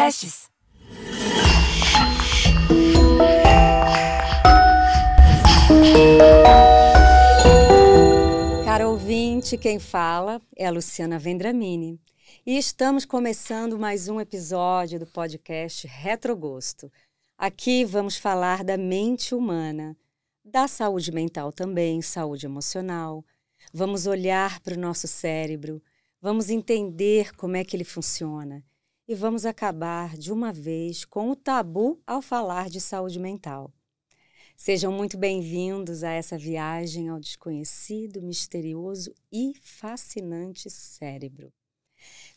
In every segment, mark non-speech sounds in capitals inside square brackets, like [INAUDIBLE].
Podcasts. Caro ouvinte, quem fala é a Luciana Vendramini. E estamos começando mais um episódio do podcast Retrogosto. Aqui vamos falar da mente humana, da saúde mental também, saúde emocional. Vamos olhar para o nosso cérebro, vamos entender como é que ele funciona e vamos acabar de uma vez com o tabu ao falar de saúde mental. Sejam muito bem-vindos a essa viagem ao desconhecido, misterioso e fascinante cérebro.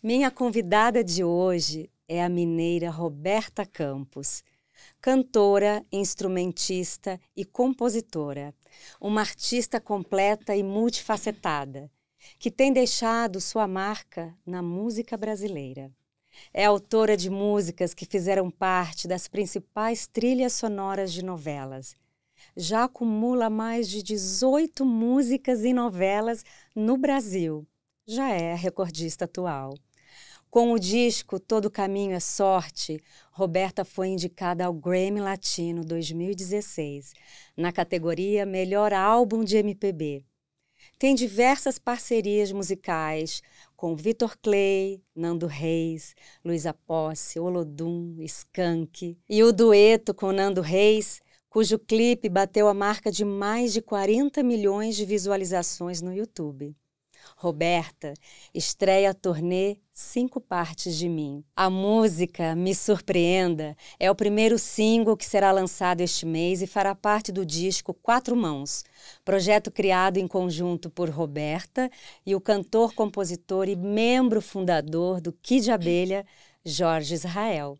Minha convidada de hoje é a mineira Roberta Campos, cantora, instrumentista e compositora, uma artista completa e multifacetada, que tem deixado sua marca na música brasileira. É autora de músicas que fizeram parte das principais trilhas sonoras de novelas. Já acumula mais de 18 músicas e novelas no Brasil. Já é recordista atual. Com o disco Todo Caminho é Sorte, Roberta foi indicada ao Grammy Latino 2016, na categoria Melhor Álbum de MPB. Tem diversas parcerias musicais, com Vitor Clay, Nando Reis, Luísa Posse, Olodum, Skank e o dueto com Nando Reis, cujo clipe bateu a marca de mais de 40 milhões de visualizações no YouTube. Roberta estreia a turnê Cinco Partes de Mim. A música Me Surpreenda é o primeiro single que será lançado este mês e fará parte do disco Quatro Mãos, projeto criado em conjunto por Roberta e o cantor, compositor e membro fundador do Kid Abelha, Jorge Israel.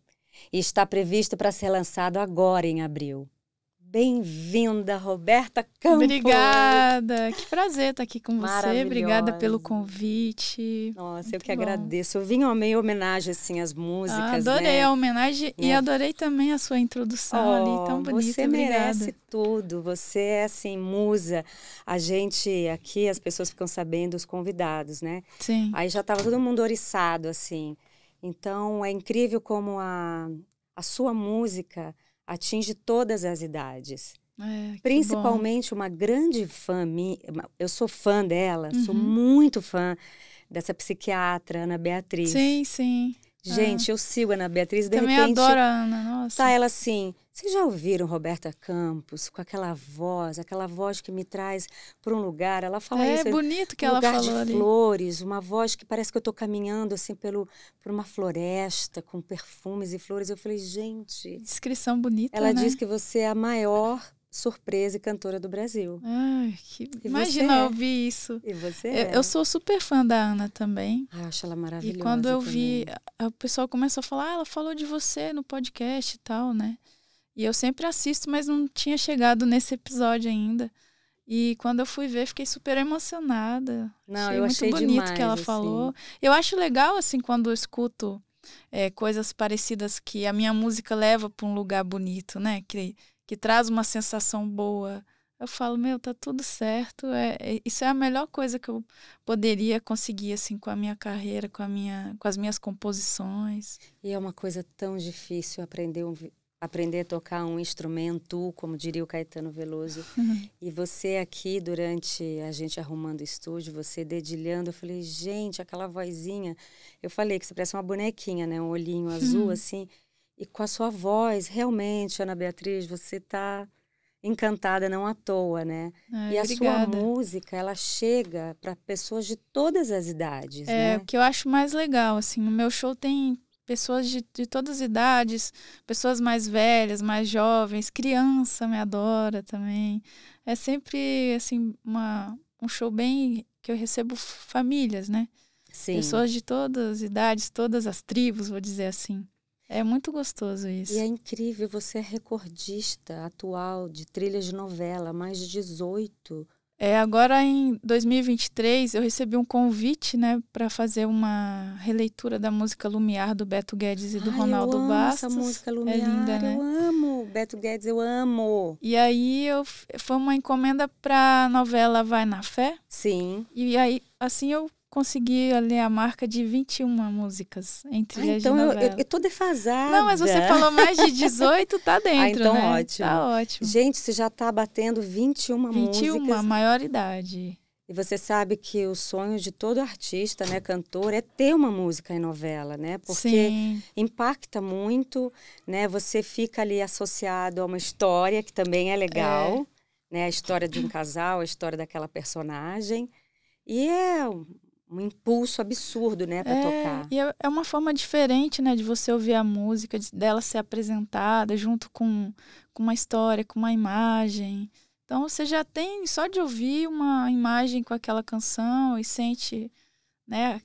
E está previsto para ser lançado agora em abril. Bem-vinda, Roberta Campos. Obrigada. Que prazer estar aqui com você. Obrigada pelo convite. Nossa, Muito eu que bom. agradeço. Eu vim ao meio homenagem assim às músicas, ah, Adorei né? a homenagem é. e adorei também a sua introdução oh, ali, tão bonita. Você Obrigada. merece tudo. Você é assim musa. A gente aqui as pessoas ficam sabendo os convidados, né? Sim. Aí já estava todo mundo oriçado assim. Então é incrível como a a sua música atinge todas as idades. É, Principalmente bom. uma grande fã minha, eu sou fã dela, uhum. sou muito fã dessa psiquiatra Ana Beatriz. Sim, sim. Gente, é. eu sigo a Ana Beatriz, de Também repente... adoro a Ana, nossa. Tá ela assim, vocês já ouviram Roberta Campos com aquela voz, aquela voz que me traz para um lugar? Ela fala é, isso. É bonito que um ela lugar falou de ali. flores, uma voz que parece que eu estou caminhando assim pelo, por uma floresta com perfumes e flores. Eu falei, gente... Descrição bonita, Ela né? diz que você é a maior surpresa e cantora do Brasil. Ai, que... Imagina é. ouvir isso. E você? Eu, é. eu, sou super fã da Ana também. Ah, acho ela maravilhosa. E quando eu também. vi, o pessoal começou a falar, ah, ela falou de você no podcast e tal, né? E eu sempre assisto, mas não tinha chegado nesse episódio ainda. E quando eu fui ver, fiquei super emocionada. Não, achei eu muito achei bonito demais, que ela assim. falou. Eu acho legal, assim, quando eu escuto é, coisas parecidas que a minha música leva para um lugar bonito, né? Que que traz uma sensação boa. Eu falo, meu, tá tudo certo. É, é, isso é a melhor coisa que eu poderia conseguir, assim, com a minha carreira, com, a minha, com as minhas composições. E é uma coisa tão difícil aprender, um, aprender a tocar um instrumento, como diria o Caetano Veloso. Uhum. [LAUGHS] E você aqui, durante a gente arrumando o estúdio, você dedilhando, eu falei, gente, aquela vozinha. Eu falei que você parece uma bonequinha, né? Um olhinho azul, uhum. [LAUGHS] assim e com a sua voz, realmente, Ana Beatriz, você está encantada, não à toa, né? e a sua música, ela chega para pessoas de todas as idades, É, né? o que eu acho mais legal, assim, no meu show tem pessoas de, de todas as idades, pessoas mais velhas, mais jovens, criança me adora também. É sempre, assim, uma, um show bem que eu recebo famílias, né? Sim. Pessoas de todas as idades, todas as tribos, vou dizer assim. É muito gostoso isso. E é incrível, você é recordista atual de trilhas de novela, mais de 18. É, agora em 2023 eu recebi um convite, né, para fazer uma releitura da música Lumiar do Beto Guedes e do Ai, Ronaldo é eu amo Bastos. Essa música Lumiar, é linda, né? eu amo. Beto Guedes, eu amo. E aí eu foi uma encomenda para novela Vai na Fé. Sim. E aí assim eu consegui ali a marca de 21 músicas entre ah, Então eu, eu, eu, tô defasada. Não, mas você falou mais de 18, tá dentro, [LAUGHS] ah, então né? ótimo. Tá ótimo. Gente, você já tá batendo 21, 21 músicas. 21, maior idade. E você sabe que o sonho de todo artista, né, cantor, é ter uma música em novela, né? Porque Sim. impacta muito, né? Você fica ali associado a uma história que também é legal, é. né? A história de um casal, a história daquela personagem. E é um impulso absurdo, né, para é, tocar. E é, é uma forma diferente, né, de você ouvir a música, de, dela ser apresentada junto com, com uma história, com uma imagem. Então você já tem só de ouvir uma imagem com aquela canção e sente, né,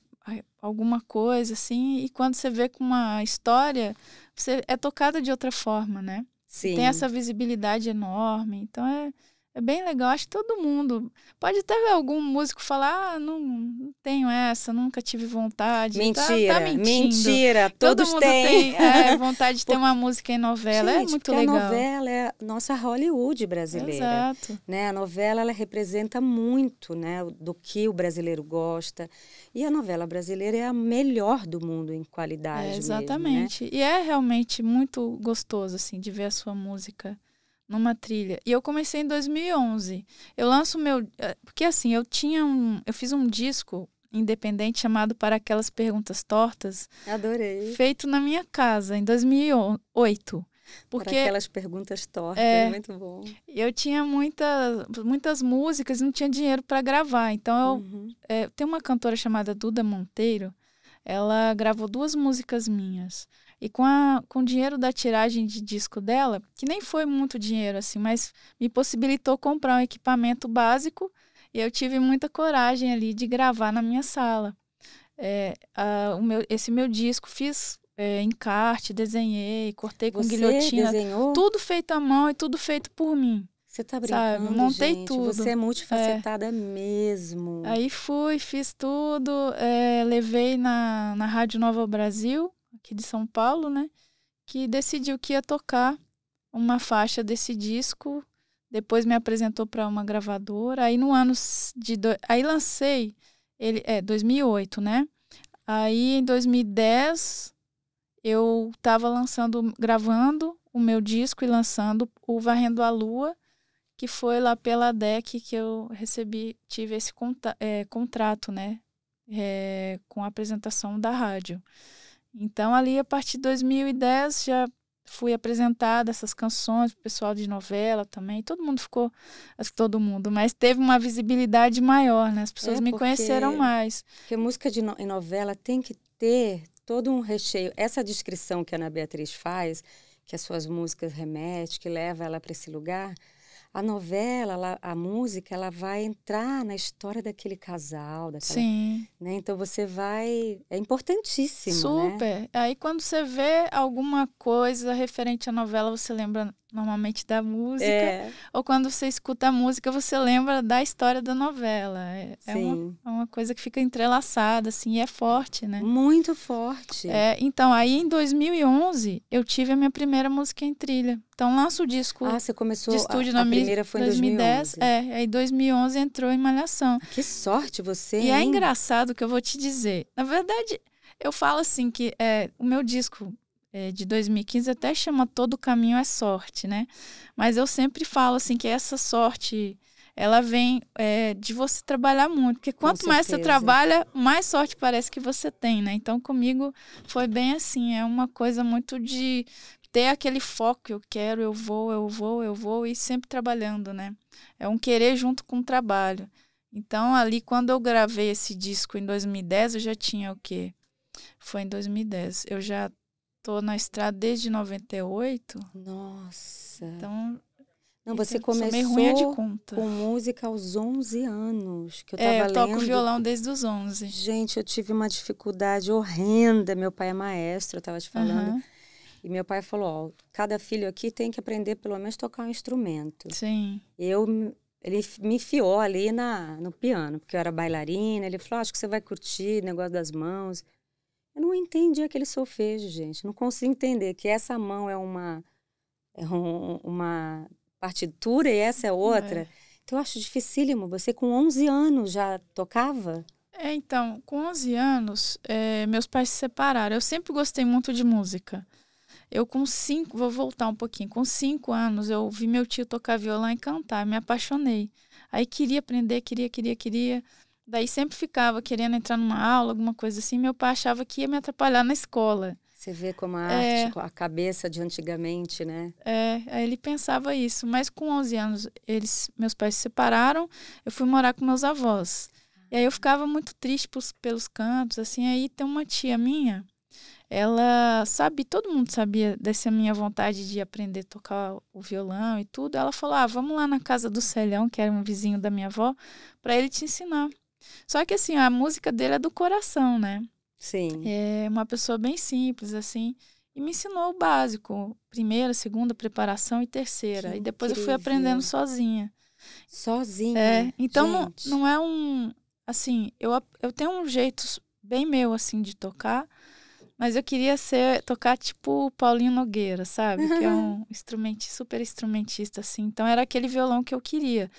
alguma coisa assim, e quando você vê com uma história, você é tocada de outra forma, né? Sim. Tem essa visibilidade enorme. Então é é bem legal, acho que todo mundo. Pode até ver algum músico falar: ah, não, não tenho essa, nunca tive vontade. Mentira, tá, tá mentira, todos todo mundo têm. Tem, é, [LAUGHS] vontade de ter uma música em novela, é Gente, é muito legal. A novela é a nossa Hollywood brasileira. Exato. Né? A novela ela representa muito né, do que o brasileiro gosta. E a novela brasileira é a melhor do mundo em qualidade. É, exatamente. Mesmo, né? E é realmente muito gostoso assim, de ver a sua música numa trilha. E eu comecei em 2011. Eu lanço meu, eh, porque assim, eu tinha um, eu fiz um disco independente chamado Para aquelas perguntas tortas. Adorei. Feito na minha casa em 2008. Porque Para aquelas perguntas tortas, é, muito bom. Eu tinha muita, muitas músicas e não tinha dinheiro para gravar. Então eu uhum. é, tem uma cantora chamada Duda Monteiro, ela gravou duas músicas minhas. E com, a, com o dinheiro da tiragem de disco dela, que nem foi muito dinheiro assim, mas me possibilitou comprar um equipamento básico e eu tive muita coragem ali de gravar na minha sala. É, a, o meu, esse meu disco fiz é, encarte, desenhei, cortei com Você guilhotina. Desenhou? Tudo feito à mão e tudo feito por mim. Você tá brincando, sabe? Montei gente. tudo. Você é multifacetada é. mesmo. Aí fui, fiz tudo, é, levei na, na Rádio Nova Brasil aqui de São Paulo, né? Que decidiu que ia tocar uma faixa desse disco. Depois me apresentou para uma gravadora. Aí no ano de do... aí lancei ele é 2008, né? Aí em 2010 eu estava lançando, gravando o meu disco e lançando o Varrendo a Lua, que foi lá pela DEC que eu recebi, tive esse conta, é, contrato, né? É, com a apresentação da rádio. Então, ali a partir de 2010 já fui apresentada essas canções pro pessoal de novela também. Todo mundo ficou, acho que todo mundo, mas teve uma visibilidade maior, né? As pessoas é me conheceram mais. Porque música de no, em novela tem que ter todo um recheio. Essa descrição que a Ana Beatriz faz, que as suas músicas remetem, que leva ela para esse lugar a novela, ela, a música, ela vai entrar na história daquele casal. Daquela, Sim. Né? Então você vai. É importantíssimo. Né? Super. Né? Aí quando você vê alguma coisa referente à novela, você lembra normalmente da música, é. ou quando você escuta a música, você lembra da história da novela. É, é uma, é uma, coisa que fica entrelaçada, assim, e é forte, né? Muito forte. É, então, aí em 2011, eu tive a minha primeira música em trilha. Então, lanço o disco ah, você começou de estúdio a, a primeira foi em 2010. 2011. É, aí 2011 entrou em Malhação. Que sorte você, E é hein? é engraçado que eu vou te dizer. Na verdade, eu falo assim que é, o meu disco é, de 2015 até chama Todo Caminho é Sorte, né? Mas eu sempre falo assim que essa sorte ela vem é, de você trabalhar muito, porque quanto mais você trabalha, mais sorte parece que você tem, né? Então comigo foi bem assim, é uma coisa muito de ter aquele foco, eu quero, eu vou, eu vou, eu vou e sempre trabalhando, né? É um querer junto com o trabalho. Então ali quando eu gravei esse disco em 2010, eu já tinha o quê? Foi em 2010. Eu já Tô na estrada desde 98. Nossa. Então. Não, então, você começou meio ruim é de conta. com música aos 11 anos, que eu é, tava é, eu toco lendo. violão desde os 11. Gente, eu tive uma dificuldade horrenda. Meu pai é maestro, eu tava te falando. Uhum. E meu pai falou, ó, cada filho aqui tem que aprender pelo menos tocar um instrumento. Sim. Eu ele me enfiou ali na, no piano, porque eu era bailarina. Ele falou: ah, Acho que você vai curtir o negócio das mãos. Eu não entendi aquele solfejo, gente. Não consigo entender que essa mão é uma, é um, uma partitura e essa é, é. outra. É. Então, eu acho dificílimo. Você com 11 anos já tocava? É, então, com 11 anos, é, meus pais se separaram. Eu sempre gostei muito de música. Eu com 5, vou voltar um pouquinho, com 5 anos eu vi meu tio tocar violão e cantar, me apaixonei. Aí queria aprender, queria, queria, queria. Daí sempre ficava querendo entrar numa aula, alguma coisa assim. Meu pai achava que ia me atrapalhar na escola. Você vê como a é, arte, a cabeça de antigamente, né? É, aí ele pensava isso. Mas com 11 anos, eles, meus pais se separaram, eu fui morar com meus avós. E aí eu ficava muito triste pelos, pelos cantos, assim. Aí tem uma tia minha, ela sabe, todo mundo sabia dessa minha vontade de aprender a tocar o violão e tudo. Ela falou: ah, vamos lá na casa do Celhão, que era um vizinho da minha avó, para ele te ensinar. Só que assim, a música dele é do coração, né? Sim. É uma pessoa bem simples, assim. E me ensinou o básico: primeira, segunda, preparação e terceira. Que e depois incrível. eu fui aprendendo sozinha. Sozinha? É. Então não, não, é um. Assim, eu, eu tenho um jeito bem meu, assim, de tocar. Mas eu queria ser, tocar tipo Paulinho Nogueira, sabe? Que é um [LAUGHS] instrumentista, super instrumentista, assim. Então era aquele violão que eu queria.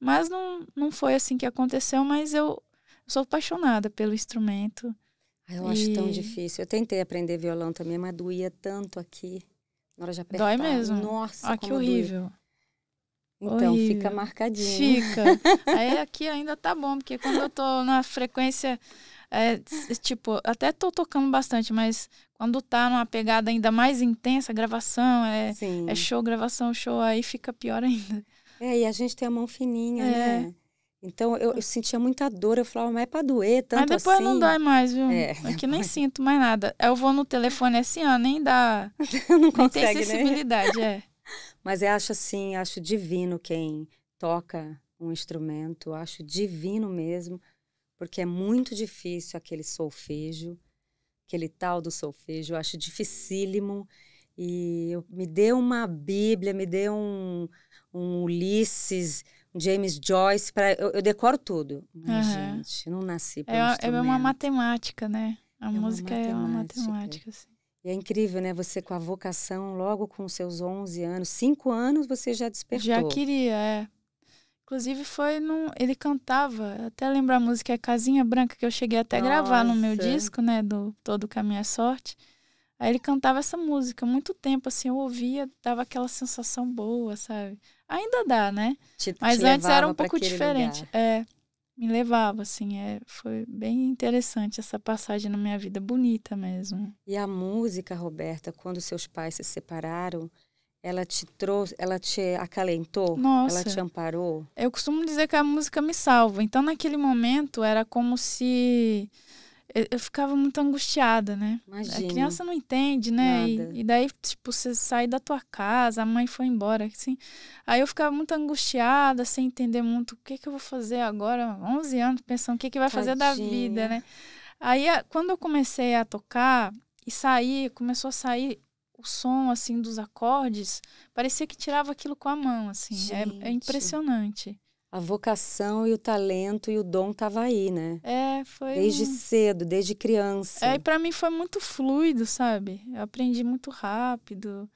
Mas não, não foi assim que aconteceu, mas eu, sou apaixonada pelo instrumento. Eu e... acho tão difícil. Eu tentei aprender violão também, mas doía tanto aqui. Na hora de apertar. Dói mesmo. Nossa, ah, que horrível. Doía. Então, horrível. fica marcadinho. Fica. [LAUGHS] Aí aqui ainda tá bom, porque quando eu tô na frequência é, tipo, até tô tocando bastante, mas quando tá numa pegada ainda mais intensa, gravação, é, é show, gravação, show, aí fica pior ainda. É, e a gente tem a mão fininha, é. né? Então eu, eu, sentia muita dor, eu falava, mas é pra doer, tanto Mas depois assim. não dói mais, viu? É, Aqui é nem sinto mais nada. Eu vou no telefone esse ano, nem dá. [LAUGHS] não consegue, nem tem né? sensibilidade, né? é. [LAUGHS] Mas eu acho assim, acho divino quem toca um instrumento, acho divino mesmo, porque é muito difícil aquele solfejo, aquele tal do solfejo, eu acho dificílimo. E eu, me deu uma Bíblia, me deu um um Ulisses, um James Joyce, pra, eu, eu decoro tudo. Mas, uhum. gente, não nasci para é, um é uma matemática, né? A é música uma é uma é. matemática, assim. E é incrível, né? Você com a vocação, logo com seus 11 anos, 5 anos, você já despertou. Já queria, é. Inclusive foi num. Ele cantava, até lembrar a música é Casinha Branca, que eu cheguei até a gravar no meu disco, né? Do Todo Caminho à é Sorte. Aí ele cantava essa música, muito tempo assim, eu ouvia, dava aquela sensação boa, sabe? Ainda dá, né? Te, Mas te antes era um pouco diferente. Lugar. É, me levava assim, é, foi bem interessante essa passagem na minha vida, bonita mesmo. E a música, Roberta, quando seus pais se separaram, ela te trouxe, ela te acalentou, Nossa. ela te amparou. Eu costumo dizer que a música me salva. Então, naquele momento, era como se eu, eu ficava muito angustiada, né? Imagina. A criança não entende, né? E, e, daí, tipo, você sai da tua casa, a mãe foi embora, assim. Aí eu ficava muito angustiada, sem entender muito o que, que eu vou fazer agora, 11 anos, pensando o que, que vai Tadinha. fazer da vida, né? Aí, quando eu comecei a tocar e sair, começou a sair o som assim dos acordes, parecia que tirava aquilo com a mão, assim. É, é, impressionante a vocação e o talento e o dom tava aí, né? É, foi. Desde cedo, desde criança. É, e para mim foi muito fluido, sabe? Eu aprendi muito rápido.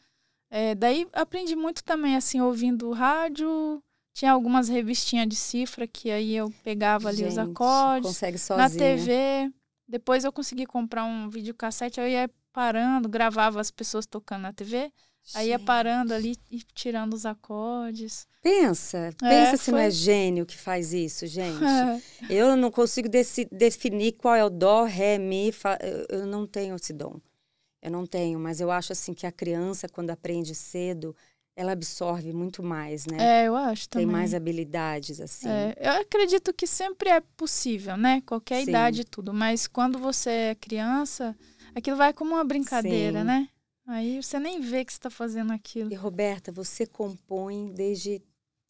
É, daí aprendi muito também, assim, ouvindo rádio. Tinha algumas revistinhas de cifra que aí eu pegava ali Gente, os acordes. Consegue sozinha. Na TV. Depois eu consegui comprar um videocassete, eu ia parando, gravava as pessoas tocando na TV. Aí ia parando ali e tirando os acordes. Pensa, é, pensa é, se foi... não é gênio que faz isso, gente. É. [LAUGHS] Eu não consigo definir qual é o dó, ré, mi, fa... eu não tenho esse dom. Eu não tenho, mas eu acho assim que a criança quando aprende cedo, ela absorve muito mais, né? É, eu acho também. Tem mais habilidades, assim. É, eu acredito que sempre é possível, né? Qualquer Sim. idade tudo. Mas quando você é criança, aquilo vai como uma brincadeira, Sim. né? Aí você nem vê que você está fazendo aquilo. E Roberta, você compõe desde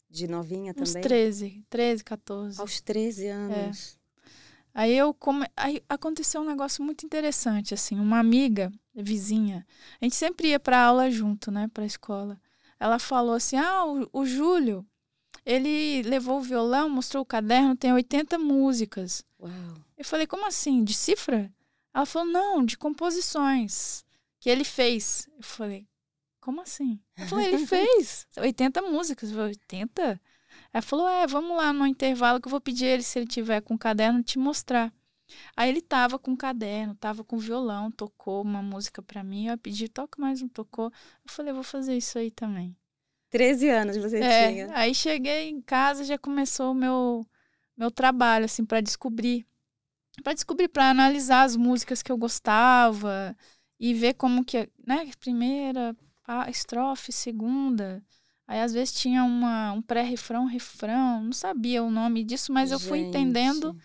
de novinha também? Uns 13, 13, 14. Aos 13 anos. É. Aí eu come... Aí aconteceu um negócio muito interessante assim, uma amiga vizinha. A gente sempre ia para aula junto, né, para escola. Ela falou assim: "Ah, o, o Júlio, ele levou o violão, mostrou o caderno, tem 80 músicas". Uau. Eu falei: "Como assim? De cifra?" Ela falou: "Não, de composições" que ele fez. Eu falei, como assim? Eu falei, ele [LAUGHS] fez 80 músicas. Eu falei, 80? Ela falou, é, vamos lá no intervalo que eu vou pedir ele, se ele tiver com o caderno, te mostrar. Aí ele tava com o caderno, tava com o violão, tocou uma música para mim. Eu pedi, toca mais um, tocou. Eu falei, eu vou fazer isso aí também. 13 anos você é, tinha. Aí cheguei em casa já começou o meu, meu trabalho, assim, para descobrir. para descobrir, para analisar as músicas que eu gostava, e ver como que, né, primeira, a estrofe, segunda. Aí às vezes tinha uma, um pré-refrão, refrão, não sabia o nome disso, mas Gente. eu fui entendendo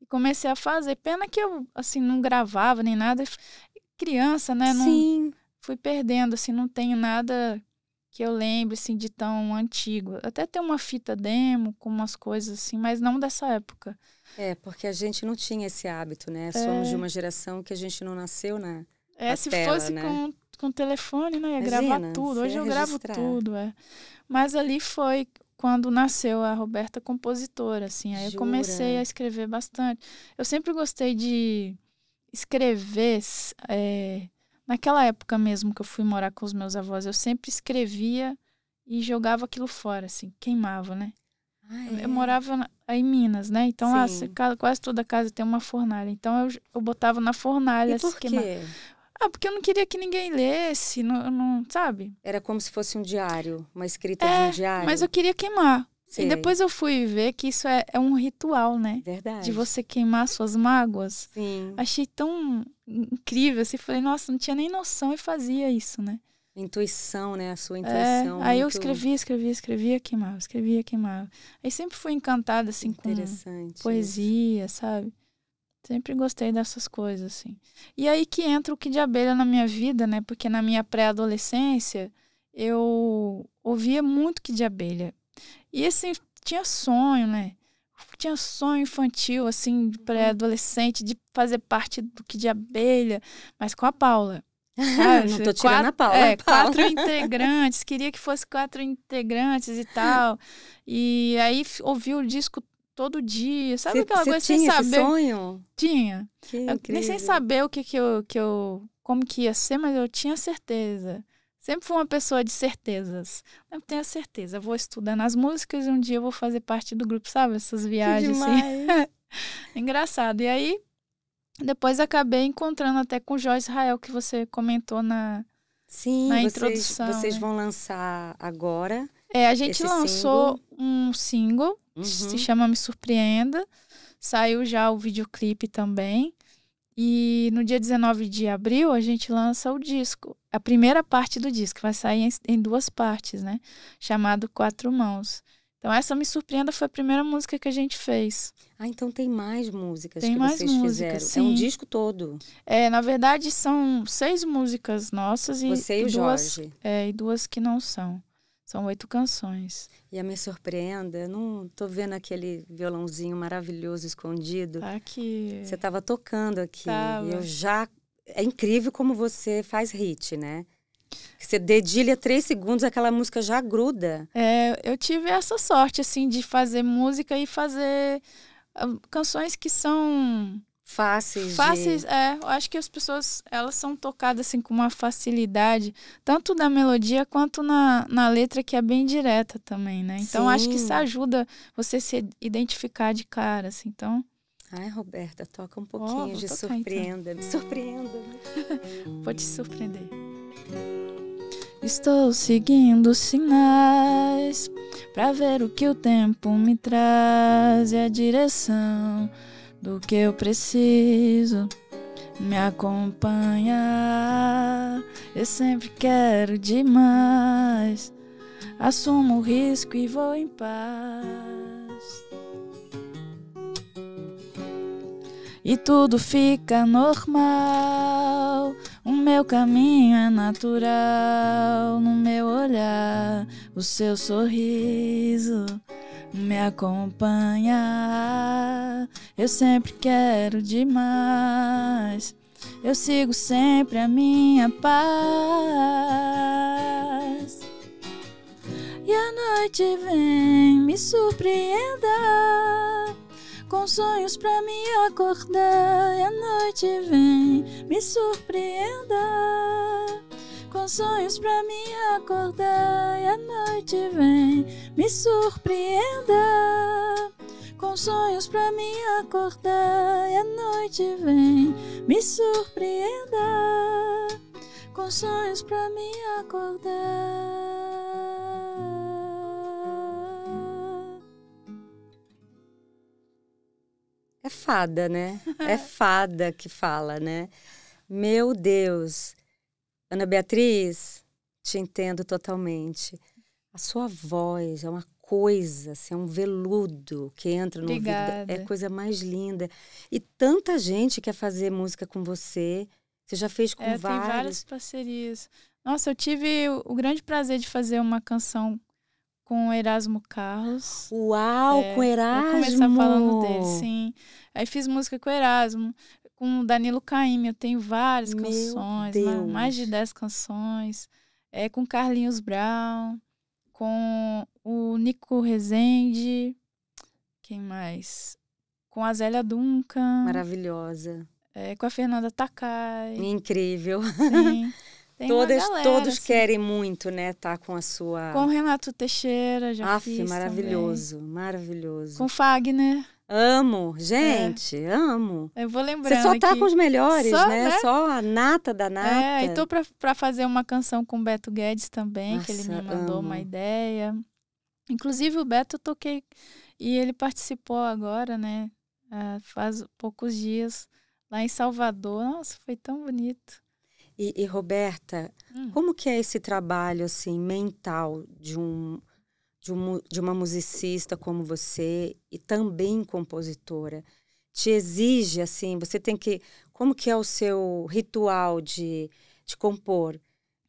e comecei a fazer. Pena que eu assim não gravava nem nada, criança, né, não Sim. fui perdendo assim, não tenho nada que eu lembre assim de tão antigo. Até tem uma fita demo com umas coisas assim, mas não dessa época. É, porque a gente não tinha esse hábito, né? É. Somos de é. uma geração que a gente não nasceu na é, se tela, fosse né? com, com telefone, né? Ia Imagina, gravar tudo. Hoje eu gravo tudo, é. Mas ali foi quando nasceu a Roberta compositora, assim. Aí Jura? eu comecei a escrever bastante. Eu sempre gostei de escrever. É, naquela época mesmo que eu fui morar com os meus avós, eu sempre escrevia e jogava aquilo fora, assim, queimava, né? Ah, é? Eu morava na, é, em Minas, né? Então, lá, ah, quase toda casa tem uma fornalha. Então, eu, eu botava na fornalha. E assim, por quê? Queimava. Ah, porque eu não queria que ninguém lesse, não, não sabe? Era como se fosse um diário, uma escrita é, de um diário. Mas eu queria queimar. Sei. E depois eu fui ver que isso é, é, um ritual, né? Verdade. De você queimar suas mágoas. Sim. Achei tão incrível, assim, falei, nossa, não tinha nem noção e fazia isso, né? Intuição, né? A sua é, intuição. É, aí muito... eu escrevia, escrevia, escrevia, queimava, escrevia, queimava. Aí sempre fui encantada, assim, com poesia, sabe? Sempre gostei dessas coisas, assim. E aí que entra o que de abelha na minha vida, né? Porque na minha pré-adolescência eu ouvia muito que de abelha. E assim, tinha sonho, né? Tinha sonho infantil, assim, uhum. pré-adolescente, de fazer parte do que de abelha, mas com a Paula. Ah, [LAUGHS] não tô tirando quatro, a Paula. É, né, Paula. quatro integrantes, queria que fosse quatro integrantes e tal. E aí ouvi o disco todo dia. Sabe você, aquela você coisa tinha sem saber? Esse sonho? Tinha. Que eu, nem sem saber o que, que, eu, que eu. como que ia ser, mas eu tinha certeza. Sempre fui uma pessoa de certezas. Eu tenho a certeza. vou estudar nas músicas e um dia eu vou fazer parte do grupo, sabe? Essas viagens. Assim. [LAUGHS] Engraçado. E aí, depois acabei encontrando até com o Jó Israel, que você comentou na, Sim, na vocês, introdução. Vocês né? vão lançar agora. É, a gente lançou single. um single uhum. se chama Me Surpreenda. Saiu já o videoclipe também. E no dia 19 de abril a gente lança o disco, a primeira parte do disco, vai sair em, duas partes, né? Chamado Quatro Mãos. Então essa Me Surpreenda foi a primeira música que a gente fez. Ah, então tem mais músicas tem que mais vocês músicas, fizeram. Sim. É um disco todo. É, na verdade são seis músicas nossas e, Você e duas, Jorge. É, e duas que não são. São oito canções. E a Me Surpreenda, não tô vendo aquele violãozinho maravilhoso escondido. Tá aqui. Você estava tocando aqui. Tava. E eu já. É incrível como você faz hit, né? Você dedilha três segundos, aquela música já gruda. É, eu tive essa sorte, assim, de fazer música e fazer ah, canções que são fáceis. Fáceis, de... é. Eu acho que as pessoas, elas são tocadas assim com uma facilidade, tanto da melodia quanto na, na letra, que é bem direta também, né? Então, Sim. acho que isso ajuda você se identificar de cara, assim. Então... Ai, Roberta, toca um pouquinho oh, de então. Surpreenda-me. [LAUGHS] Surpreenda-me. Vou te surpreender. Estou seguindo sinais para ver o que o tempo me traz e a direção do que eu preciso me acompanhar. Eu sempre quero demais. Assumo o risco e vou em paz. E tudo fica normal. O meu caminho é natural. No meu olhar, o seu sorriso me acompanhar. Eu sempre quero demais. Eu sigo sempre a minha paz. E a noite vem me surpreender com sonhos pra me acordar. E a noite vem me surpreender com sonhos pra me acordar. E a noite vem me surpreenda, com sonhos pra me acordar. E a noite vem me surpreenda, com sonhos pra me acordar. É fada, né? É fada que fala, né? Meu Deus. Ana Beatriz, te entendo totalmente. A sua voz é uma coisa, assim, é um veludo que entra no Obrigada. ouvido. É a coisa mais linda. E tanta gente quer fazer música com você. Você já fez com é, vários. Tem várias parcerias. Nossa, eu tive o grande prazer de fazer uma canção com Erasmo Carlos. Uau, é, com Erasmo! Vou começar falando dele, sim. Aí fiz música com Erasmo, com o Danilo Caim, Eu tenho várias Meu canções, Deus. mais de 10 canções. É, com Carlinhos Brown, com o Nico Rezende. Quem mais? Com a Zélia Duncan. Maravilhosa. É, com a Fernanda Takai. Incrível. Sim. [LAUGHS] galera, todos assim. querem muito, né? Tá com a sua. Com o Renato Teixeira, já Aff, fiz maravilhoso, também. maravilhoso. Com Fagner. Amo, gente, é. amo. Eu vou lembrar. Você só tá com os melhores, só, né? né? Só a nata da nata. É, e tô pra, pra fazer uma canção com o Beto Guedes também, Nossa, que ele me mandou amo. uma ideia. Inclusive o Beto eu toquei e ele participou agora, né? Ah, faz poucos dias lá em Salvador. Nossa, foi tão bonito. E, e Roberta, hum. como que é esse trabalho assim mental de um de, um, de uma musicista como você e também compositora te exige assim você tem que como que é o seu ritual de, de compor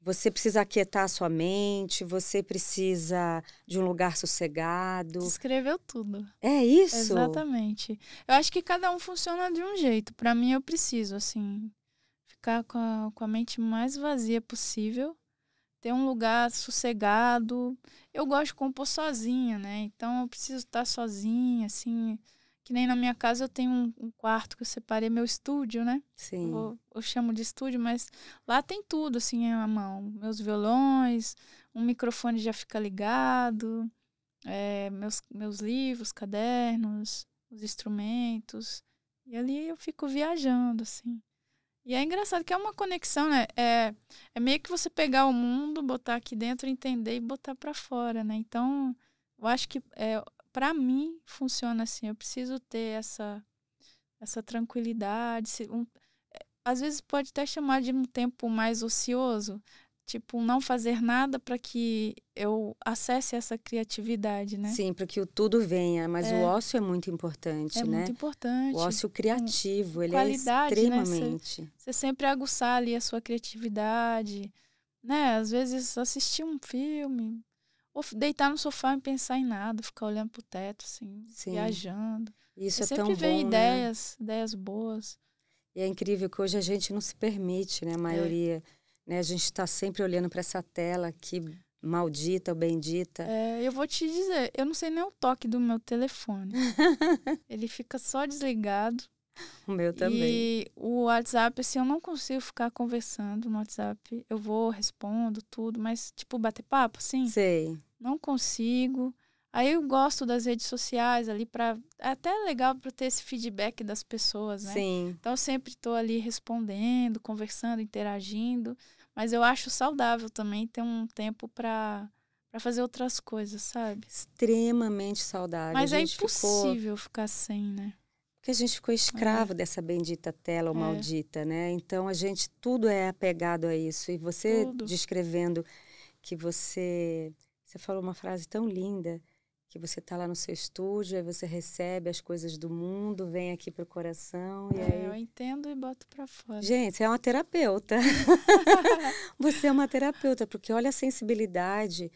você precisa aquietar a sua mente você precisa de um lugar sossegado escreveu tudo é isso exatamente eu acho que cada um funciona de um jeito para mim eu preciso assim ficar com a, com a mente mais vazia possível ter um lugar sossegado. Eu gosto de compor sozinha, né? Então eu preciso estar sozinha, assim. Que nem na minha casa eu tenho um, um quarto que eu separei meu estúdio, né? Sim. Eu, eu, chamo de estúdio, mas lá tem tudo, assim, à mão. Meus violões, um microfone já fica ligado, é, meus, meus livros, cadernos, os instrumentos. E ali eu fico viajando, assim. E é engraçado que é uma conexão, né? É, é meio que você pegar o mundo, botar aqui dentro, entender e botar para fora, né? Então, eu acho que é, para mim funciona assim. Eu preciso ter essa essa tranquilidade. Se, um, é, às vezes pode até chamar de um tempo mais ocioso, tipo, não fazer nada para que eu acesse essa criatividade, né? Sim, para que o tudo venha, mas é. o ócio é muito importante, é né? É muito importante. O ócio criativo, hum, ele é Qualidade, é extremamente. Né? Você, você sempre aguçar ali a sua criatividade, né? Às vezes assistir um filme, ou deitar no sofá e pensar em nada, ficar olhando pro teto, assim, Sim. viajando. Isso você é tão bom, Sempre né? vem ideias, né? ideias boas. E é incrível que hoje a gente não se permite, né? A é. maioria... É né? A gente está sempre olhando para essa tela aqui, maldita ou bendita. É, eu vou te dizer, eu não sei nem o toque do meu telefone. [LAUGHS] Ele fica só desligado. O meu também. E o WhatsApp, assim, eu não consigo ficar conversando no WhatsApp. Eu vou, respondo tudo, mas, tipo, bater papo, assim. Sei. Não consigo. Aí eu gosto das redes sociais ali para é até legal para ter esse feedback das pessoas, né? Sim. Então eu sempre estou ali respondendo, conversando, interagindo. Mas eu acho saudável também ter um tempo para para fazer outras coisas, sabe? Extremamente saudável. Mas é impossível ficou... ficar sem, né? Porque a gente ficou escravo é. dessa bendita tela ou é. maldita, né? Então a gente tudo é apegado a isso. E você tudo. descrevendo que você você falou uma frase tão linda que você está lá no seu estúdio, aí você recebe as coisas do mundo, vem aqui pro coração e é, aí... Eu entendo e boto para fora. Gente, você é uma terapeuta. [LAUGHS] você é uma terapeuta, porque olha a sensibilidade,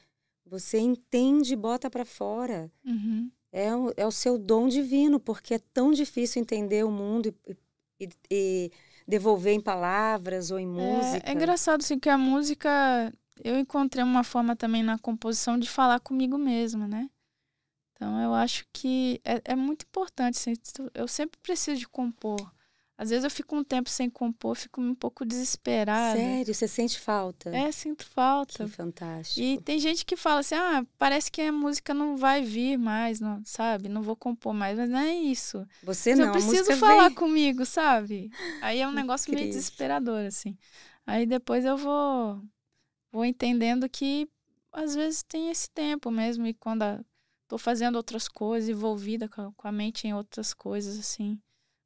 você entende e bota para fora. Uhum. É, é o seu dom divino, porque é tão difícil entender o mundo e, e, e devolver em palavras ou em é, música. É, é engraçado, assim, que a música... Eu encontrei uma forma também na composição de falar comigo mesma, né? Então, eu acho que é, é muito importante. Assim, eu sempre preciso de compor. Às vezes eu fico um tempo sem compor, fico um pouco desesperada. Sério? Você sente falta? É, sinto falta. Que fantástico. E tem gente que fala assim: ah, parece que a música não vai vir mais, não, sabe? Não vou compor mais, mas não é isso. Você mas não, Eu preciso falar vem. comigo, sabe? Aí é um [LAUGHS] negócio meio desesperador, assim. Aí depois eu vou, vou entendendo que às vezes tem esse tempo mesmo, e quando a tô fazendo outras coisas, envolvida com a, com a mente em outras coisas, assim.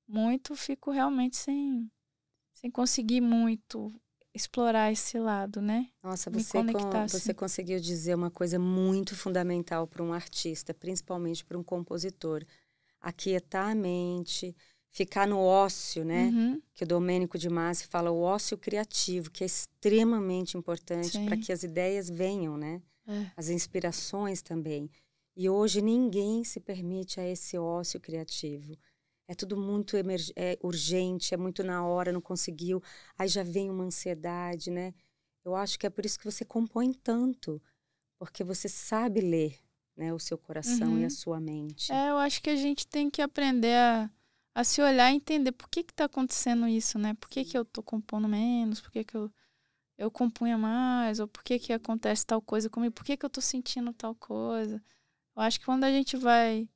Muito fico realmente sem, sem conseguir muito explorar esse lado, né? Nossa, você, com, você assim. conseguiu dizer uma coisa muito fundamental para um artista, principalmente para um compositor. Aquietar a mente, ficar no ócio, né? Uhum. Que o Domênico de Masi fala, o ócio criativo, que é extremamente importante para que as ideias venham, né? É. As inspirações também. E hoje ninguém se permite a esse ócio criativo. É tudo muito é urgente, é muito na hora, não conseguiu. Aí já vem uma ansiedade, né? Eu acho que é por isso que você compõe tanto, porque você sabe ler, né, o seu coração uhum. e a uhum. sua mente. É, eu acho que a gente tem que aprender a, a se olhar e entender por que que tá acontecendo isso, né? Por que que eu estou compondo menos? Por que que eu eu compunha mais? Ou por que que acontece tal coisa comigo? Por que que eu estou sentindo tal coisa? Eu acho que quando a gente vai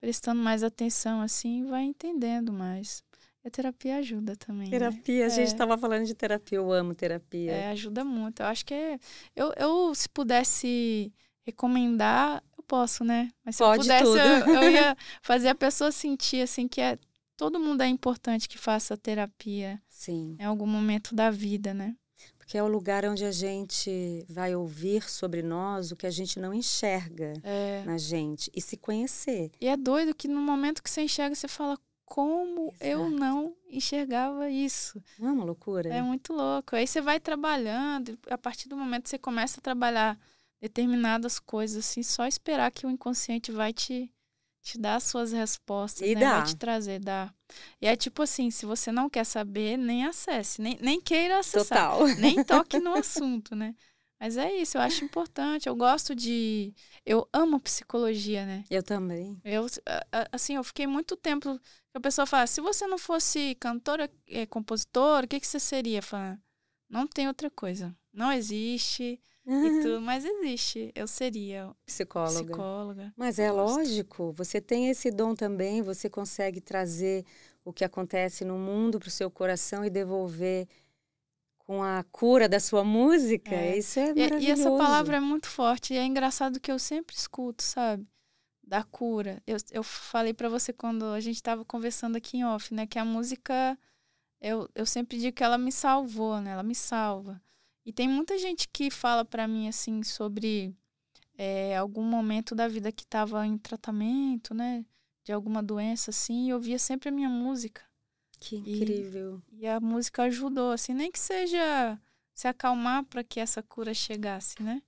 prestando mais atenção, assim, vai entendendo mais. E a terapia ajuda também. Né? Terapia, né? a gente estava é. falando de terapia, eu amo terapia. É, ajuda muito. Eu acho que é. Eu, eu se pudesse recomendar, eu posso, né? Mas se Pode eu pudesse, eu, eu, ia [LAUGHS] fazer a pessoa sentir, assim, que é. Todo mundo é importante que faça terapia. Sim. Em algum momento da vida, né? porque é o lugar onde a gente vai ouvir sobre nós o que a gente não enxerga é. na gente e se conhecer. E é doido que no momento que você enxerga, você fala, como Exato. eu não enxergava isso. Não é uma loucura? É muito louco. Aí você vai trabalhando, a partir do momento que você começa a trabalhar determinadas coisas, assim, só esperar que o inconsciente vai te te dar as suas respostas, e né? Dá. Vai te trazer, dá. E é tipo assim, se você não quer saber, nem acesse, nem, nem queira acessar. Total. [LAUGHS] Nem toque no assunto, né? Mas é isso, eu acho importante. Eu gosto de. Eu amo psicologia, né? Eu também. Eu, assim, eu fiquei muito tempo. A pessoa fala: se você não fosse cantora, é, eh, compositor o que, que você seria? Fala, não tem outra coisa. Não existe e mas existe. Eu seria psicóloga. psicóloga. Mas é gosto. lógico, você tem esse dom também, você consegue trazer o que acontece no mundo para o seu coração e devolver com a cura da sua música. É. Isso é maravilhoso. E, e essa palavra é muito forte e é engraçado que eu sempre escuto, sabe? Da cura. Eu, eu falei para você quando a gente estava conversando aqui em off, né? Que a música, eu, eu sempre digo que ela me salvou, né? Ela me salva. E tem muita gente que fala para mim, assim, sobre é, algum momento da vida que tava em tratamento, né? De alguma doença, assim, e ouvia sempre a minha música. Que incrível. E, e a música ajudou, assim, nem que seja se acalmar para que essa cura chegasse, né?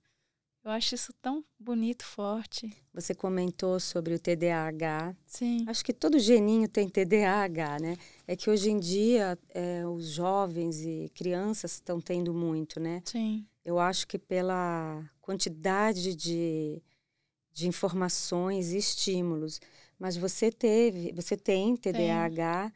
Eu acho isso tão bonito, forte. Você comentou sobre o TDAH. Sim. Acho que todo geninho tem TDAH, né? É que hoje em dia é, os jovens e crianças estão tendo muito, né? Sim. Eu acho que pela quantidade de, de informações e estímulos. Mas você teve, você tem TDAH tem.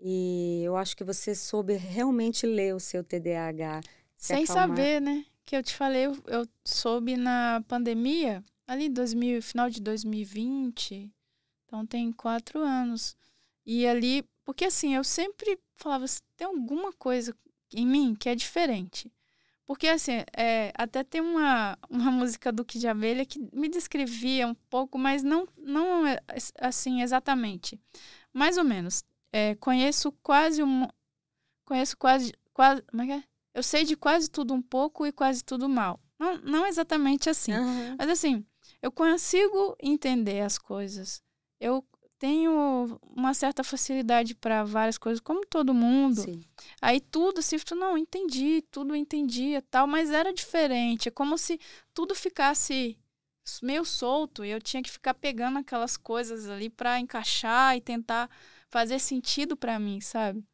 e eu acho que você soube realmente ler o seu TDAH. Se Sem acalmar. saber, né? que eu te falei, eu, eu soube na pandemia, ali 2000, final de 2020, então tem quatro anos. E ali, porque assim, eu sempre falava, tem alguma coisa em mim que é diferente. Porque assim, é, até tem uma, uma [LAUGHS] música do Kid Abelha que me descrevia um pouco, mas não, não é, assim exatamente. Mais ou menos. É, conheço quase um. Conheço quase. quase como é que é? Eu sei de quase tudo um pouco e quase tudo mal. Não, não exatamente assim. Uhum. Mas assim, eu consigo entender as coisas. Eu tenho uma certa facilidade para várias coisas, como todo mundo. Sim. Aí tudo, se tu não entendi, tudo entendia, tal, mas era diferente, é como se tudo ficasse meio solto e eu tinha que ficar pegando aquelas coisas ali para encaixar e tentar fazer sentido para mim, sabe?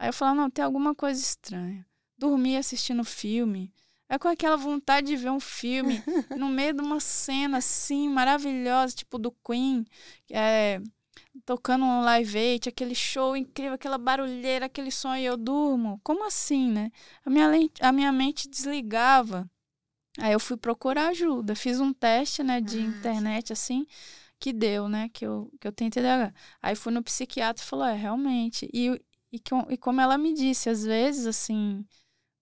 Aí eu falava, não, tem alguma coisa estranha dormir assistindo filme. É com aquela vontade de ver um filme [LAUGHS] no meio de uma cena assim maravilhosa, tipo do Queen, é, tocando um live aid, aquele show incrível, aquela barulheira, aquele som e eu durmo. Como assim, né? A minha, lente, a minha mente desligava. Aí eu fui procurar ajuda, fiz um teste, né, de ah, internet assim, que deu, né, que eu, que eu tenho TDAH. Aí fui no psiquiatra e falou, é, realmente. E, e, e como ela me disse, às vezes, assim,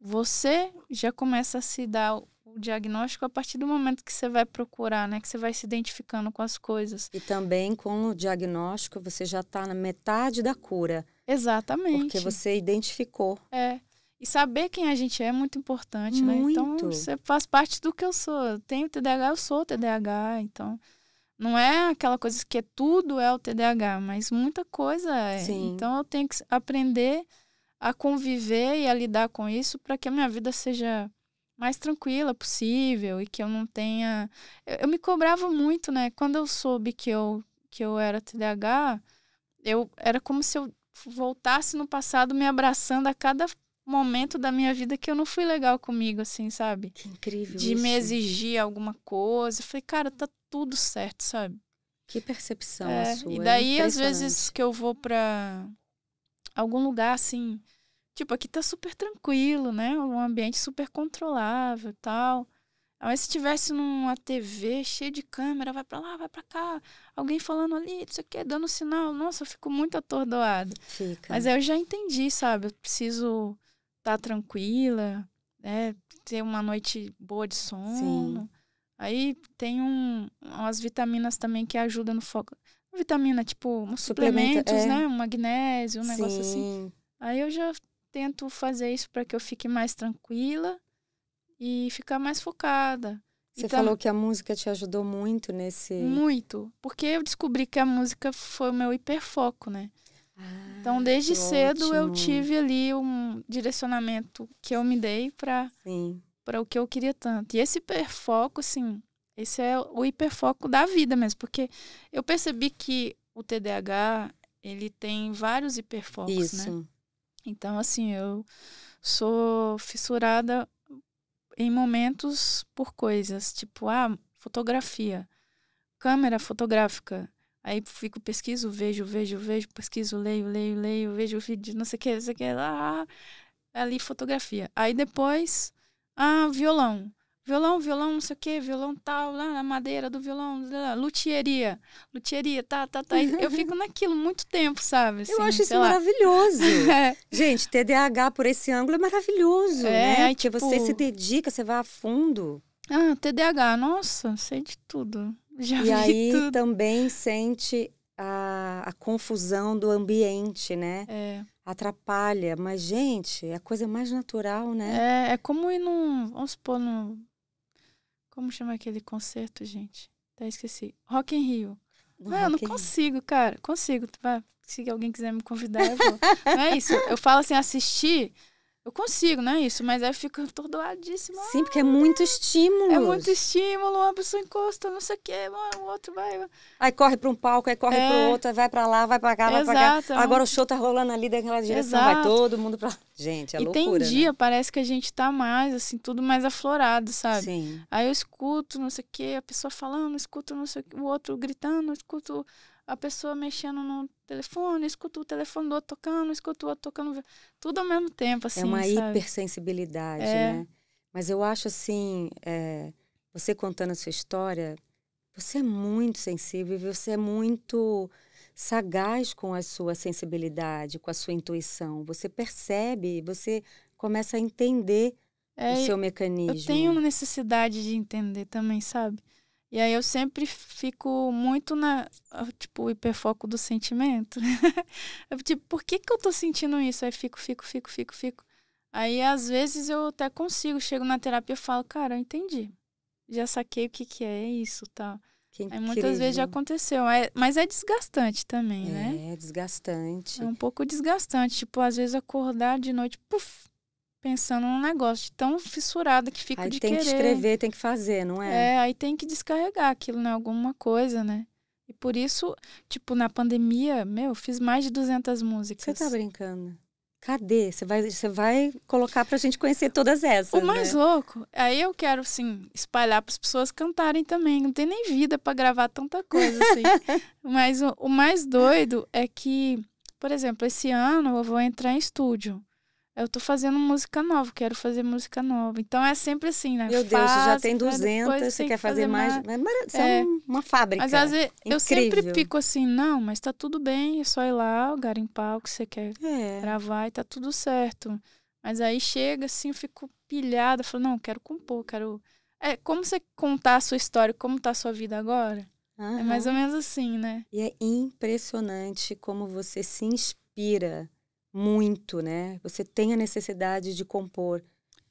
você já começa a se dar o diagnóstico a partir do momento que você vai procurar, né? Que você vai se identificando com as coisas. E também com o diagnóstico você já está na metade da cura. Exatamente. Porque você identificou. É. E saber quem a gente é é muito importante, muito. né? Então, você faz parte do que eu sou. Eu tenho TDAH, eu sou TDAH, então não é aquela coisa que é tudo é o TDAH, mas muita coisa é. Sim. Então eu tenho que aprender a conviver e a lidar com isso para que a minha vida seja mais tranquila possível e que eu não tenha. Eu, eu, me cobrava muito, né? Quando eu soube que eu, que eu era TDAH, eu era como se eu voltasse no passado me abraçando a cada momento da minha vida que eu não fui legal comigo, assim, sabe? Que incrível. De isso. me exigir alguma coisa. Eu falei, cara, tá tudo certo, sabe? Que percepção é, sua. E é daí, é às vezes que eu vou para algum lugar assim, tipo, aqui tá super tranquilo, né? Um ambiente super controlável, tal. Mas se tivesse numa TV cheia de câmera, vai para lá, vai para cá, alguém falando ali, isso aqui, dando sinal. Nossa, eu fico muito atordoada. Fica. Mas eu já entendi, sabe? Eu preciso estar tá tranquila, né? Ter uma noite boa de sono. Sim. Aí tem um, umas vitaminas também que ajudam no foco, vitamina, tipo, uns suplementos, é. né? Um magnésio, um Sim. negócio assim. Aí eu já tento fazer isso para que eu fique mais tranquila e ficar mais focada. Você então, falou que a música te ajudou muito nesse. Muito, porque eu descobri que a música foi o meu hiperfoco, né? Ah, então, desde cedo ótimo. eu tive ali um direcionamento que eu me dei para para o que eu queria tanto. E esse hiperfoco, assim, esse é o hiperfoco da vida mesmo, porque eu percebi que o TDAH, ele tem vários hiperfocos, né? Isso. né? Então, assim, eu sou fissurada em momentos por coisas, tipo, ah, fotografia, câmera fotográfica. Aí fico, pesquiso, vejo, vejo, vejo, pesquiso, leio, leio, leio, vejo o vídeo, não sei o que, não sei o que, lá, ah, ali fotografia. Aí depois, ah, violão. Violão, violão, não sei o que, violão tal, lá na madeira do violão, luthieria, luthieria, tá, tá, tá. Eu [LAUGHS] fico naquilo muito tempo, sabe? Assim, eu acho isso lá. maravilhoso. [LAUGHS] é. Gente, TDAH por esse ângulo é maravilhoso, é, né? Aí, tipo... você se dedica, você vai a fundo. Ah, TDAH, nossa, sente tudo. Já e aí [LAUGHS] tudo. também sente a, a, confusão do ambiente, né? É. Atrapalha. Mas, gente, é a coisa mais natural, né? É, é como ir num, vamos supor, num como chama aquele concerto, gente? Até esqueci. Rock in Rio. No não, não consigo, cara. Consigo. Se alguém quiser me convidar, eu vou. não é isso. Eu falo assim, assistir eu consigo, né isso? Mas aí eu fico atordoadíssima. Sim, porque é muito ah, estímulo. É muito estímulo, uma pessoa encosta, não sei o quê, mano, o outro vai. Aí corre para um palco, aí corre é. para outro, aí vai para lá, vai para cá, vai para cá. Agora o show tá rolando ali daquela direção, Exato. vai todo mundo para Gente, é e loucura. E né? tem dia, né? parece que a gente tá mais, assim, tudo mais aflorado, sabe? Sim. Aí eu escuto, não sei o quê, a pessoa falando, escuto, não sei o quê, o outro gritando, escuto a pessoa mexendo no telefone, escuta o telefone do outro tocando, escuta o outro tocando, tudo ao mesmo tempo, assim, É uma assim, sabe? hipersensibilidade, é. né? Mas eu acho, assim, é, você contando a sua história, você é muito sensível, você é muito sagaz com a sua sensibilidade, com a sua intuição. Você percebe, você começa a entender é, o seu mecanismo. Eu tenho necessidade de entender também, sabe? E aí eu sempre fico muito na, ah, tipo, hiperfoco do sentimento. [LAUGHS] eu, tipo, por que que eu tô sentindo isso? Aí fico, fico, fico, fico, fico. Aí às vezes eu até consigo, chego na terapia e falo, cara, eu entendi. Já saquei o que que é isso, tal. Que Aí muitas vezes já aconteceu, é, mas é desgastante também, é, né? É, desgastante. É um pouco desgastante, tipo, às vezes acordar de noite, puf, pensando num negócio tão fissurado que fica aí de tem querer. que escrever, tem que fazer, não é? É, aí tem que descarregar aquilo em né? alguma coisa, né? E por isso, tipo, na pandemia, meu, fiz mais de 200 músicas. Você tá brincando? Cadê? Você vai, você vai colocar pra gente conhecer todas essas. O né? mais né? louco, aí eu quero, assim, espalhar para as pessoas cantarem também. Não tem nem vida para gravar tanta coisa, assim. [LAUGHS] Mas o, o mais doido é que, por exemplo, esse ano eu vou entrar em estúdio eu tô fazendo música nova, quero fazer música nova. Então é sempre assim, né? Meu Deus, você já tem 200, né? você quer fazer, fazer mais. mais. É, é uma fábrica. Mas às vezes Incrível. eu sempre fico assim, não, mas tá tudo bem, é só ir lá, garimpar o que você quer é. gravar e tá tudo certo. Mas aí chega assim, eu fico pilhada, falo, não, quero compor, quero. É como você contar a sua história, como tá a sua vida agora. É mais ou menos assim, né? E é impressionante como você se inspira muito, né? Você tem a necessidade de compor.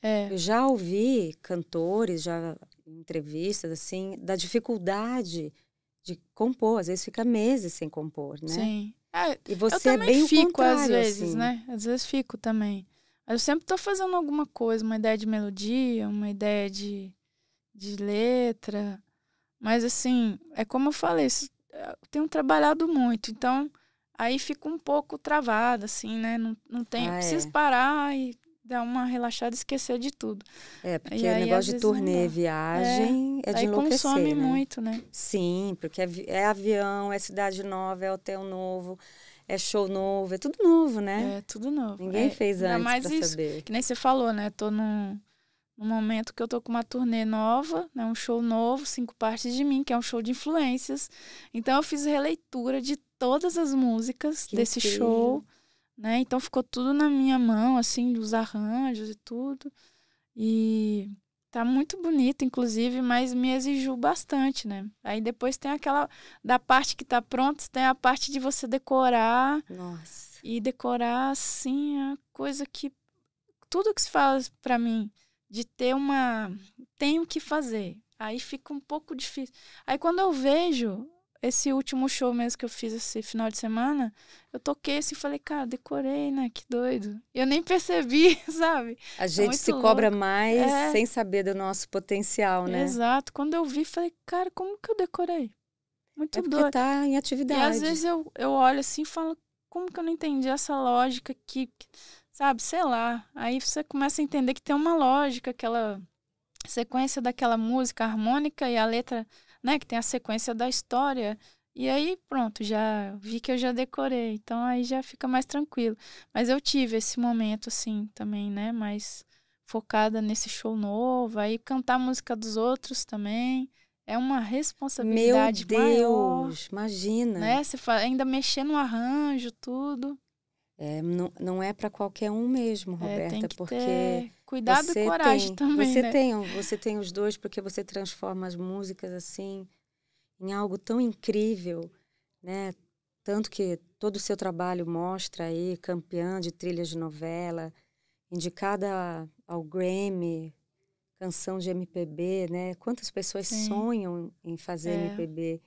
É. Eu já ouvi cantores, já em entrevistas, assim, da dificuldade de compor. Às vezes fica meses sem compor, né? Sim. É, e você eu é também é bem fico, às vezes, assim. né? Às vezes fico também. Eu sempre estou fazendo alguma coisa, uma ideia de melodia, uma ideia de, de letra. Mas, assim, é como eu falei, eu tenho trabalhado muito. Então, Aí fico um pouco travada, assim, né? Não, não tenho. Ah, preciso é. parar e dar uma relaxada esquecer de tudo. É, porque o negócio de turnê, é, viagem, é, é de aí enlouquecer, consome né? muito, né? Sim, porque é, é, avião, é cidade nova, é hotel novo, é show novo, é tudo novo, né? É, tudo novo. Ninguém é, fez antes mais pra isso, saber. Que nem você falou, né? Tô num no momento que eu tô com uma turnê nova, né, um show novo, cinco partes de mim, que é um show de influências. Então eu fiz releitura de todas as músicas que desse incrível. show, né? Então ficou tudo na minha mão, assim, os arranjos e tudo. E tá muito bonito, inclusive, mas me exigiu bastante, né? Aí depois tem aquela da parte que tá pronta, tem a parte de você decorar. Nossa. E decorar assim a coisa que tudo que se fala para mim de ter uma. Tenho que fazer. Aí fica um pouco difícil. Aí quando eu vejo esse último show mesmo que eu fiz esse final de semana, eu toquei assim e falei, cara, decorei, né? Que doido. Eu nem percebi, [LAUGHS] sabe? A é gente é se louco. cobra mais é... sem saber do nosso potencial, né? Exato. Quando eu vi, falei, cara, como que eu decorei? Muito é doido. tá em atividade. E às vezes eu, eu olho assim e falo, como que eu não entendi essa lógica que sabe, sei lá. Aí você começa a entender que tem uma lógica, aquela sequência daquela música harmônica e a letra, né, que tem a sequência da história. E aí, pronto, já vi que eu já decorei. Então aí já fica mais tranquilo. Mas eu tive esse momento assim também, né, mais focada nesse show novo, aí cantar a música dos outros também. É uma responsabilidade Meu Deus, maior, imagina. Né? Você ainda mexer no arranjo, tudo. É, não, não é para qualquer um mesmo, é, Roberta, é, porque ter... cuidado e coragem tem, também. Você né? tem, você tem os dois porque você transforma as músicas assim em algo tão incrível, né? Tanto que todo o seu trabalho mostra aí campeã de trilhas de novela, indicada ao Grammy, canção de MPB, né? Quantas pessoas Sim. sonham em fazer é. MPB?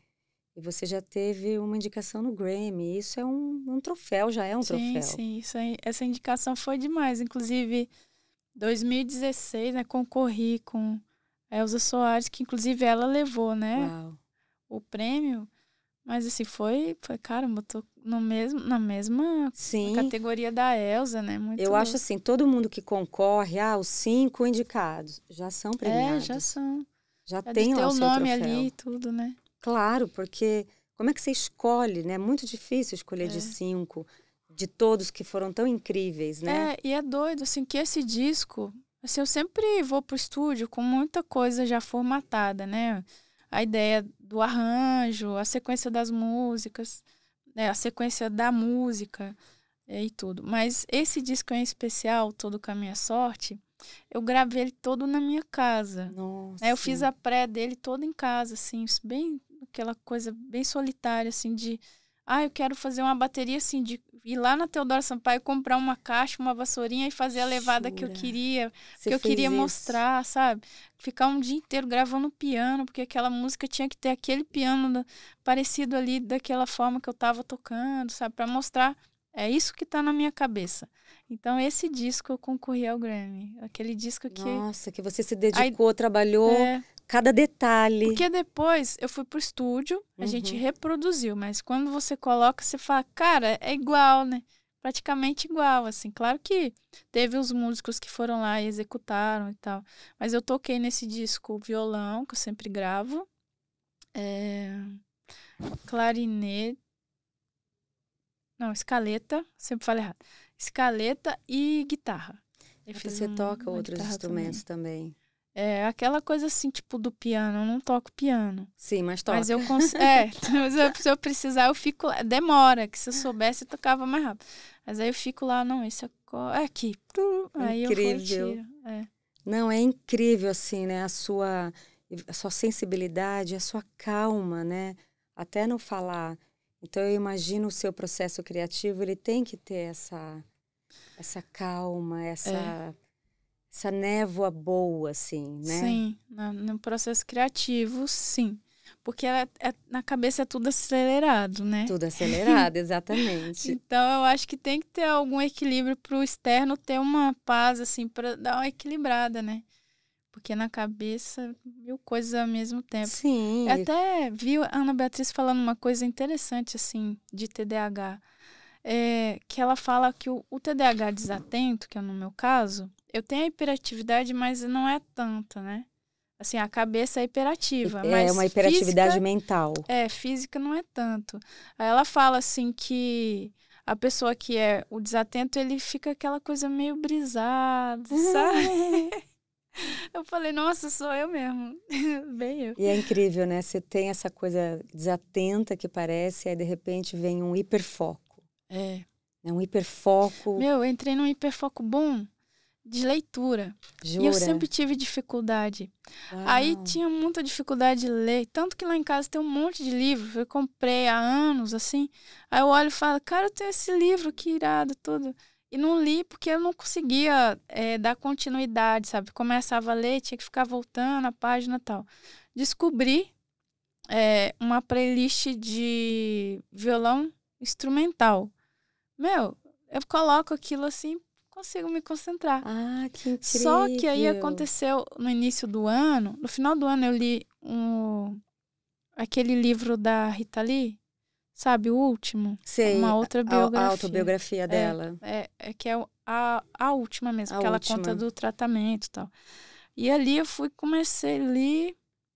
E você já teve uma indicação no Grammy. Isso é um, um troféu, já é um sim, troféu. Sim, sim. Essa indicação foi demais. Inclusive, 2016, né, concorri com a Elza Soares, que inclusive ela levou, né? Uau. O prêmio. Mas assim, foi, foi cara eu tô no mesmo, na mesma Sim. categoria da Elza né? Muito eu louco. acho assim, todo mundo que concorre, ah, os cinco indicados, já são premiados. É, já são. Já é tem lá o seu nome troféu. ali e tudo, né? Claro, porque como é que você escolhe, né? É muito difícil escolher é. de cinco, de todos que foram tão incríveis, né? É, e é doido, assim, que esse disco, assim, eu sempre vou pro estúdio com muita coisa já formatada, né? A ideia do arranjo, a sequência das músicas, né? a sequência da música é, e tudo. Mas esse disco em especial, Todo com a Minha Sorte, eu gravei ele todo na minha casa. Né? Nossa. eu fiz a pré dele todo em casa, assim, bem aquela coisa bem solitária, assim, de. Ah, eu quero fazer uma bateria assim, de ir lá na Teodoro Sampaio comprar uma caixa, uma vassourinha e fazer a levada Jura? que eu queria, Você que eu queria isso? mostrar, sabe? Ficar um dia inteiro gravando piano, porque aquela música tinha que ter aquele piano parecido ali daquela forma que eu estava tocando, sabe? Para mostrar. É isso que está na minha cabeça. Então, esse disco eu concorri ao Grammy. Aquele disco que. Nossa, que você se dedicou, Aí, trabalhou, é, cada detalhe. Porque depois eu fui pro estúdio, a uhum. gente reproduziu, mas quando você coloca, você fala, cara, é igual, né? Praticamente igual, assim. Claro que teve os músicos que foram lá e executaram e tal. Mas eu toquei nesse disco violão, que eu sempre gravo. É... Clarinete. Não, escaleta. Sempre falo errado. Escaleta e guitarra. É eu Você um... toca outros instrumentos também. também. É aquela coisa assim, tipo, do piano. Eu não toco piano. Sim, mas toca. [LAUGHS] É, mas eu consigo. é, mas se eu precisar, eu fico lá. Demora, que se eu soubesse, eu tocava mais rápido. Mas aí eu fico lá, não, esse é, aqui. Aí incrível. eu É. Não, é incrível, assim, né? A sua, a sua sensibilidade, a sua calma, né? Até não falar. Então, eu imagino o seu processo criativo, ele tem que ter essa, essa calma, essa. É essa névoa boa, assim, né? Sim, no, processo criativo, sim. Porque ela, é, é, na cabeça é tudo acelerado, né? Tudo [LAUGHS] acelerado, exatamente. então eu acho que tem que ter algum equilíbrio para o externo ter uma paz, assim, para dar uma equilibrada, né? Porque na cabeça, mil coisas ao mesmo tempo. Sim. Eu até vi a Ana Beatriz falando uma coisa interessante, assim, de TDAH. É, que ela fala que o, o TDAH desatento, que é no meu caso, eu tenho a hiperatividade, mas não é tanta, né? Assim, a cabeça é hiperativa. É mas uma hiperatividade física, mental. É, física não é tanto. Aí ela fala assim que a pessoa que é o desatento, ele fica aquela coisa meio brisada, [LAUGHS] sabe? eu falei, nossa, sou eu mesmo. [LAUGHS] Bem eu. E é incrível, né? Você tem essa coisa desatenta que parece, aí de repente vem um hiperfoco. É. É um hiperfoco. Meu, eu entrei num hiperfoco bom de leitura. Jura? E eu sempre tive dificuldade. Aí tinha muita dificuldade de ler. Tanto que lá em casa tem um monte de livro Eu comprei há anos, assim. Aí eu olho e falo, cara, eu tenho esse livro, que irado, tudo. E não li porque eu não conseguia é, dar continuidade, sabe? Começava a ler, tinha que ficar voltando a página e tal. Descobri é, uma playlist de violão instrumental. Meu, eu coloco aquilo assim, consigo me concentrar. Ah, que incrível. Só que aí aconteceu no início do ano, no final do ano eu li um aquele livro da Rita Lee, sabe, o último, Sei, uma outra biografia. A, a autobiografia é, dela. É, é, é, que é a, a última mesmo, a que última. ela conta do tratamento e tal. E ali eu fui comecei a ler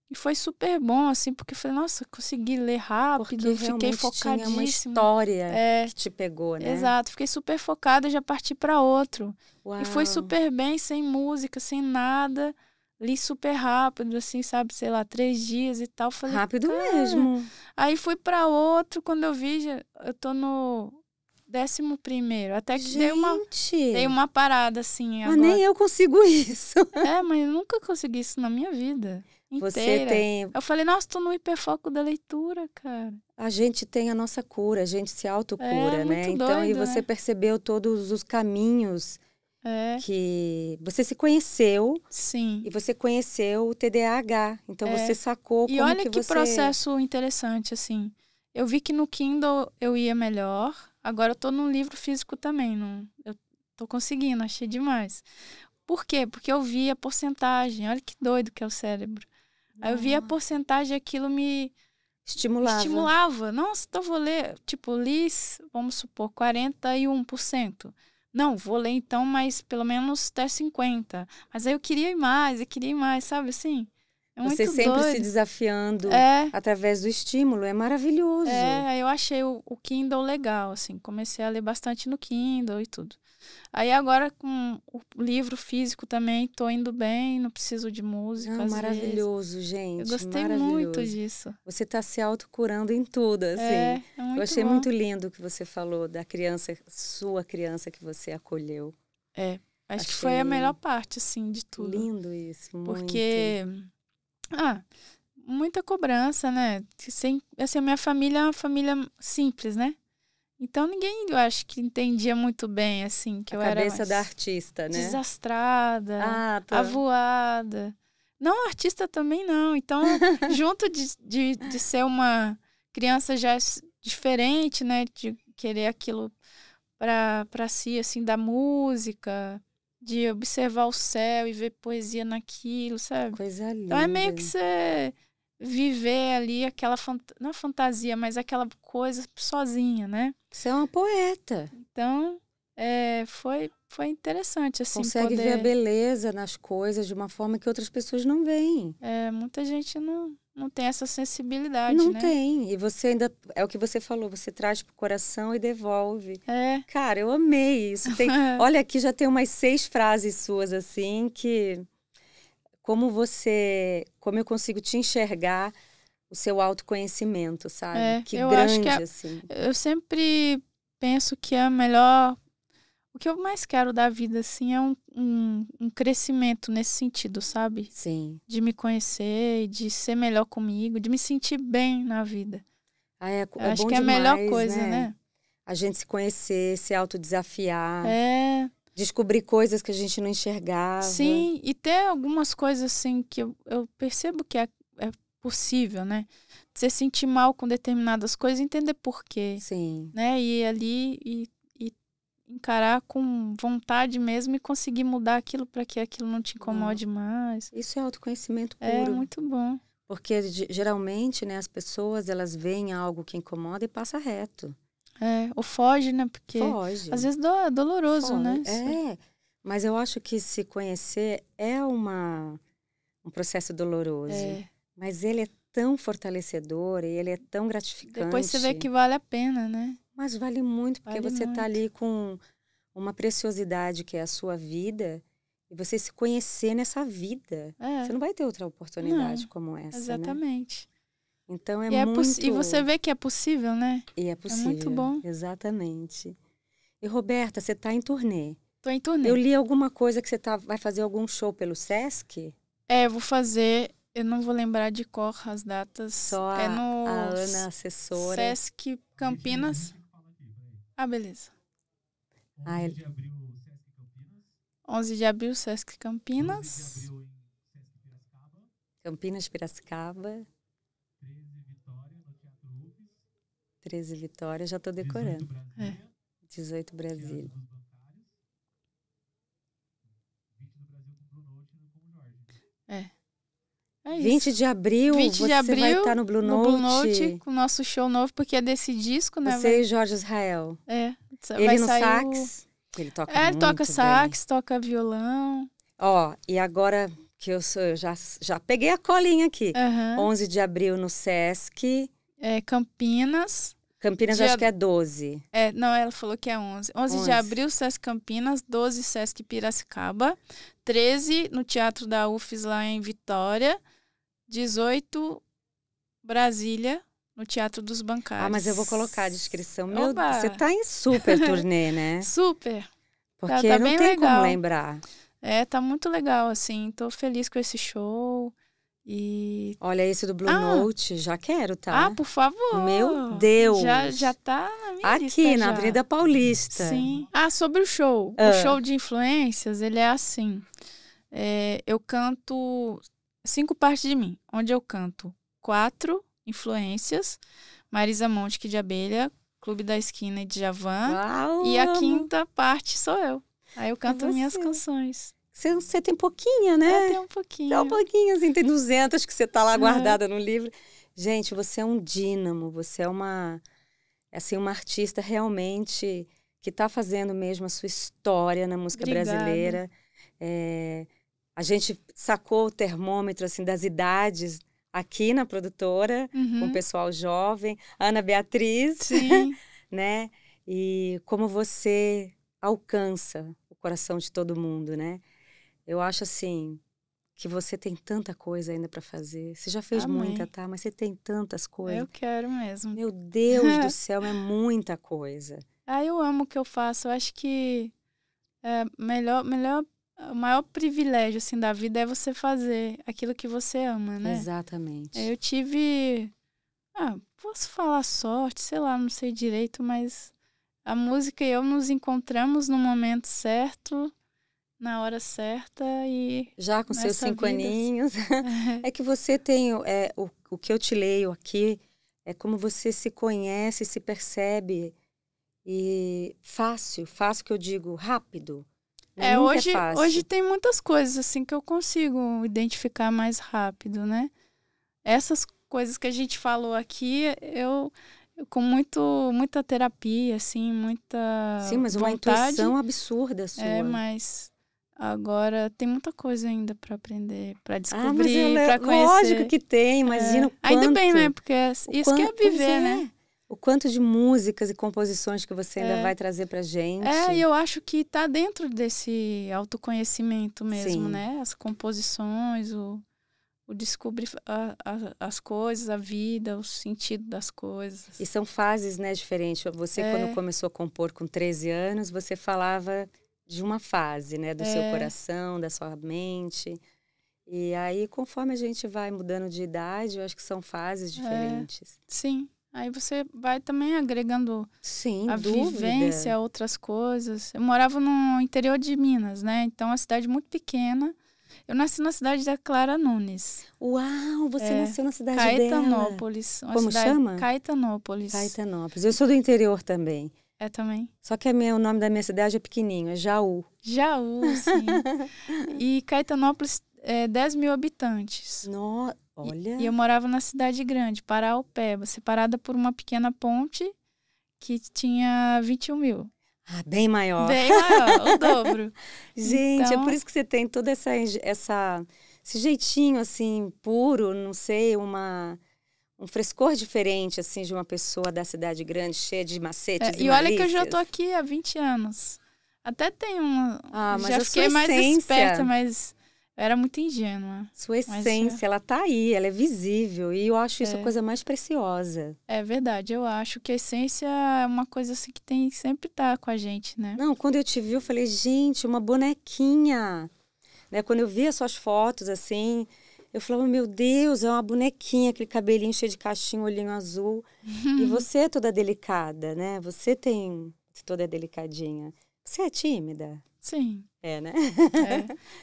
e foi super bom, assim, porque eu falei, nossa, consegui ler rápido, porque fiquei focada. uma história é, que te pegou, né? Exato, fiquei super focada e já parti para outro. Uau. E foi super bem, sem música, sem nada. Li super rápido, assim, sabe, sei lá, três dias e tal. Falei, rápido Cara. mesmo. Aí fui para outro, quando eu vi, já, eu tô no décimo primeiro. Até que Gente. dei uma, dei uma parada, assim. Ah, mas agora. nem eu consigo [LAUGHS] isso. É, mas eu nunca consegui isso na minha vida. Inteira. Você tem. Eu falei, nossa, tô no hiperfoco da leitura, cara. A gente tem a nossa cura, a gente se autocura, é, né? então, e você né? percebeu todos os caminhos é. que você se conheceu. Sim. E você conheceu o TDAH. Então, é. você sacou e como que, que você... E olha que processo interessante, assim. Eu vi que no Kindle eu ia melhor. Agora eu tô num livro físico também. não? Eu tô conseguindo, achei demais. Por quê? Porque eu vi a porcentagem. Olha que doido que é o cérebro. Aí eu via a porcentagem, aquilo me estimulava. estimulava. Nossa, então vou ler, tipo, li, vamos supor, 41%. Não, vou ler então, mas pelo menos até 50%. Mas aí eu queria ir mais, eu queria ir mais, sabe assim? É Você sempre doido. se desafiando é. através do estímulo, é maravilhoso. É, eu achei o, o Kindle legal, assim, comecei a ler bastante no Kindle e tudo. Aí agora com o livro físico também, tô indo bem, não preciso de música. Ah, maravilhoso, vezes. gente. Eu gostei muito disso. Você está se autocurando em tudo, é, assim. É, é muito Eu achei bom. muito lindo o que você falou da criança, sua criança que você acolheu. É. Acho achei que foi a melhor parte, assim, de tudo. Lindo isso, muito. Porque. Ah, muita cobrança, né? Sem, assim, a minha família é uma família simples, né? Então ninguém, eu acho que entendia muito bem, assim, que a eu era. A cabeça da artista, né? Desastrada, ah, tô... Tá. avoada. Não, artista também não. Então, [LAUGHS] junto de, de, de ser uma criança já diferente, né? De querer aquilo para si, assim, da música, de observar o céu e ver poesia naquilo, sabe? Coisa linda. Então é meio que você. Ser viver ali aquela fant não é fantasia, mas aquela coisa sozinha, né? Você é uma poeta. Então, é, foi foi interessante assim consegue poder... ver a beleza nas coisas de uma forma que outras pessoas não veem. É, muita gente não não tem essa sensibilidade, não né? tem. E você ainda é o que você falou, você traz pro coração e devolve. É. Cara, eu amei isso. Tem, [LAUGHS] olha aqui já tem umas seis frases suas assim que como você, como eu consigo te enxergar o seu autoconhecimento, sabe? É, que eu grande que é, assim. Eu sempre penso que é melhor o que eu mais quero da vida, assim, é um, um, um, crescimento nesse sentido, sabe? Sim. De me conhecer, de ser melhor comigo, de me sentir bem na vida. Ah, é, é acho que é a melhor coisa, né? né? A gente se conhecer, se autodesafiar. É descobrir coisas que a gente não enxergava. Sim, e ter algumas coisas assim que eu, eu percebo que é, é possível, né? Você sentir mal com determinadas coisas, entender por quê. Sim. Né? E ali e, e encarar com vontade mesmo e conseguir mudar aquilo para que aquilo não te incomode não. mais. Isso é autoconhecimento é puro. É muito bom. Porque geralmente, né, as pessoas, elas veem algo que incomoda e passa reto. É, ou foge, né? Porque foge. às vezes é doloroso, né? foge. né? É, mas eu acho que se conhecer é uma, um processo doloroso. É. Mas ele é tão fortalecedor e ele é tão gratificante. Depois você vê que vale a pena, né? Mas vale muito, porque vale você está ali com uma preciosidade que é a sua vida e você se conhecer nessa vida. É. Você não vai ter outra oportunidade não, como essa. Né? Exatamente. Né? Então é, e é muito. E você vê que é possível, né? E é possível. É muito bom. Exatamente. E Roberta, você está em turnê? Estou em turnê. Eu li alguma coisa que você tá, vai fazer algum show pelo Sesc? É, vou fazer. Eu não vou lembrar de cor as datas. Só é a, é no a Ana, assessora. Sesc Campinas. Ah, beleza. 11 ah, é. de abril, Sesc Campinas. 11 de abril, Sesc Campinas. 11 de abril, Sesc Piracicaba. Campinas, Piracicaba. 13 vitórias, já estou decorando. 18 Brasília. É. 18 Brasília. É. É 20 de abril, 20 de abril, vai tá estar no Blue Note. Blue Note, com o nosso show novo, porque é desse disco, né? Você vai... e Jorge Israel. É. Ele no sax, o... ele toca É, ele toca sax, bem. toca violão. Ó, e agora que eu, sou, eu já, já peguei a colinha aqui. Uhum. 11 de abril no Sesc. É, Campinas. Campinas Dia... acho que é 12. É, não, ela falou que é 11. 11, 11. de abril, Sesc Campinas, 12 Sesc Piracicaba, 13 no Teatro da UFES lá em Vitória, 18 Brasília, no Teatro dos Bancários. Ah, mas eu vou colocar a descrição. Meu, Oba. você tá em super turnê, [LAUGHS] né? super. Tá, Porque tá, tá não tem legal. como lembrar. É, tá muito legal, assim. Tô feliz com esse show. E... Olha, esse do Blue ah, Note, já quero, tá? Ah, por favor. Meu Deus. Já, já tá na minha Aqui, lista, na já. Avenida Paulista. Sim. Ah, sobre o show. O ah. show de influências, ele é assim. É, eu canto cinco partes de mim, onde eu canto quatro influências. Marisa Monte, que de abelha, Clube da Esquina e Javan Uau, e a quinta parte sou eu. Aí eu é canto é minhas canções. Você, você tem pouquinha, né? É, tem um pouquinho. Tem um pouquinho, assim, tem 200 que você está lá guardada no livro. Gente, você é um dínamo, você é uma, assim, uma artista realmente que está fazendo mesmo a sua história na música Obrigada. brasileira. É, a gente sacou o termômetro, assim, das idades aqui na produtora, uhum. com o pessoal jovem, Ana Beatriz, Sim. [LAUGHS] né? E como você alcança o coração de todo mundo, né? Eu acho assim que você tem tanta coisa ainda para fazer. Você já fez Amém. muita, tá? Mas você tem tantas coisas. Eu quero mesmo. Meu Deus do [LAUGHS] céu, é muita coisa. Ah, eu amo o que eu faço. Eu acho que é melhor, melhor, o maior privilégio assim da vida é você fazer aquilo que você ama, né? Exatamente. Eu tive, ah, posso falar sorte, sei lá, não sei direito, mas a música e eu nos encontramos no momento certo na hora certa e. Já com seus cinco vida. aninhos. É. [LAUGHS] é que você tem. É, o, o que eu te leio aqui é como você se conhece, se percebe. E fácil, fácil que eu digo, rápido. É, é hoje, é hoje tem muitas coisas assim que eu consigo identificar mais rápido, né? Essas coisas que a gente falou aqui, eu, eu com muito muita terapia assim, muita Sim, mas vontade, uma intuição absurda sua. É, mas Agora tem muita coisa ainda para aprender, para ah, descobrir, ah, para conhecer. Lógico que tem, imagina é. o quanto. Ainda bem, né? Porque é isso quanto, que é viver, é. né? O quanto de músicas e composições que você ainda é. vai trazer pra gente. É, e eu acho que tá dentro desse autoconhecimento mesmo, Sim. né? As composições, o, o descobrir a, a, as coisas, a vida, o sentido das coisas. E são fases, né, diferentes. Você, é. quando começou a compor com 13 anos, você falava de uma fase, né? Do é. seu coração, da sua mente. E aí, conforme a gente vai mudando de idade, eu acho que são fases é, diferentes. É. Sim. Aí você vai também agregando Sim, a dúvida. vivência, outras coisas. Eu morava no interior de Minas, né? Então, uma cidade muito pequena. Eu nasci na cidade da Clara Nunes. Uau, você é, nasceu na cidade Caetanópolis, dela. Caetanópolis. Como chama? Caetanópolis. Caetanópolis. Eu sou do interior também. É também. Só que minha, o nome da minha cidade é pequenininho, é Jaú. Jaú, sim. [LAUGHS] e Caetanópolis, é, 10 mil habitantes. No, olha. E, e eu morava na cidade grande, Paraupeba, separada por uma pequena ponte que tinha 21 mil. Ah, bem maior. Bem maior, o [LAUGHS] dobro. Gente, é então... é por isso que você tem toda essa, essa esse jeitinho assim puro, não sei, uma um frescor diferente, assim, de uma pessoa da cidade grande, cheia de macetes. É, e, e olha que eu já tô aqui há 20 anos. Até tem uma. Ah, já fiquei mais essência, esperta, mas era muito ingênua. Sua é. essência, ela tá aí, ela é visível. E eu acho isso é. a coisa mais preciosa. É verdade, eu acho que a essência é uma coisa assim que tem sempre tá com a gente, né? Não, quando eu te vi, eu falei, gente, uma bonequinha. Né? Quando eu via suas fotos, assim, eu falava, meu Deus, é uma bonequinha, aquele cabelinho cheio de caixinho, olhinho azul. e [LAUGHS] você é toda delicada, né? Você tem. toda é delicadinha. Você é tímida? Sim. É, né?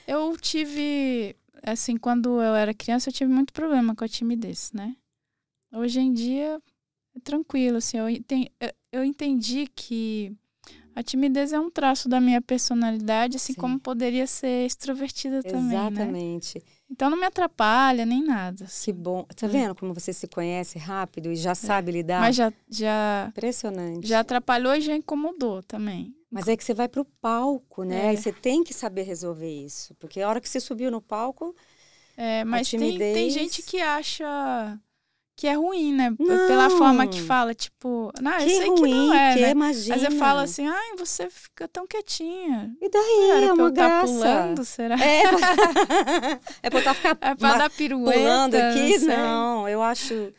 é. Eu tive. Assim, quando eu era criança, eu tive muito problema com a timidez, né? Hoje em dia, é tranquilo, assim. Eu, entendi, eu entendi que. A timidez é um traço da minha personalidade, assim Sim. como poderia ser extrovertida também. Né? Exatamente. Né? Então não me atrapalha nem nada. Que bom. Tá é. vendo como você se conhece rápido e já é, sabe é. lidar? Mas já, já. Impressionante. Já atrapalhou e já incomodou também. Mas é que você vai pro palco, né? É. E você tem que saber resolver isso. Porque a hora que você subiu no palco. É, mas timidez... tem, tem gente que acha que é ruim, né? Não. Pela forma que fala, tipo, não, que eu sei ruim, que não é, que né? Imagina. Mas eu falo assim, ai, você fica tão quietinha. E daí, Cara, é uma eu tá graça. pulando, será? É, é pra [LAUGHS] [LAUGHS] é tá ficar é pra dar pirueta, pulando aqui? Não, não, eu acho,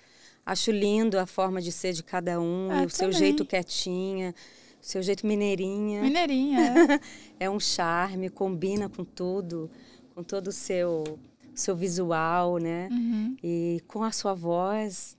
acho lindo a forma de ser de cada um, é, o também. seu jeito quietinha. o Seu jeito mineirinha. Mineirinha. É. [LAUGHS] é um charme, combina com tudo, com todo o seu seu visual, né? Uhum. E com a sua voz,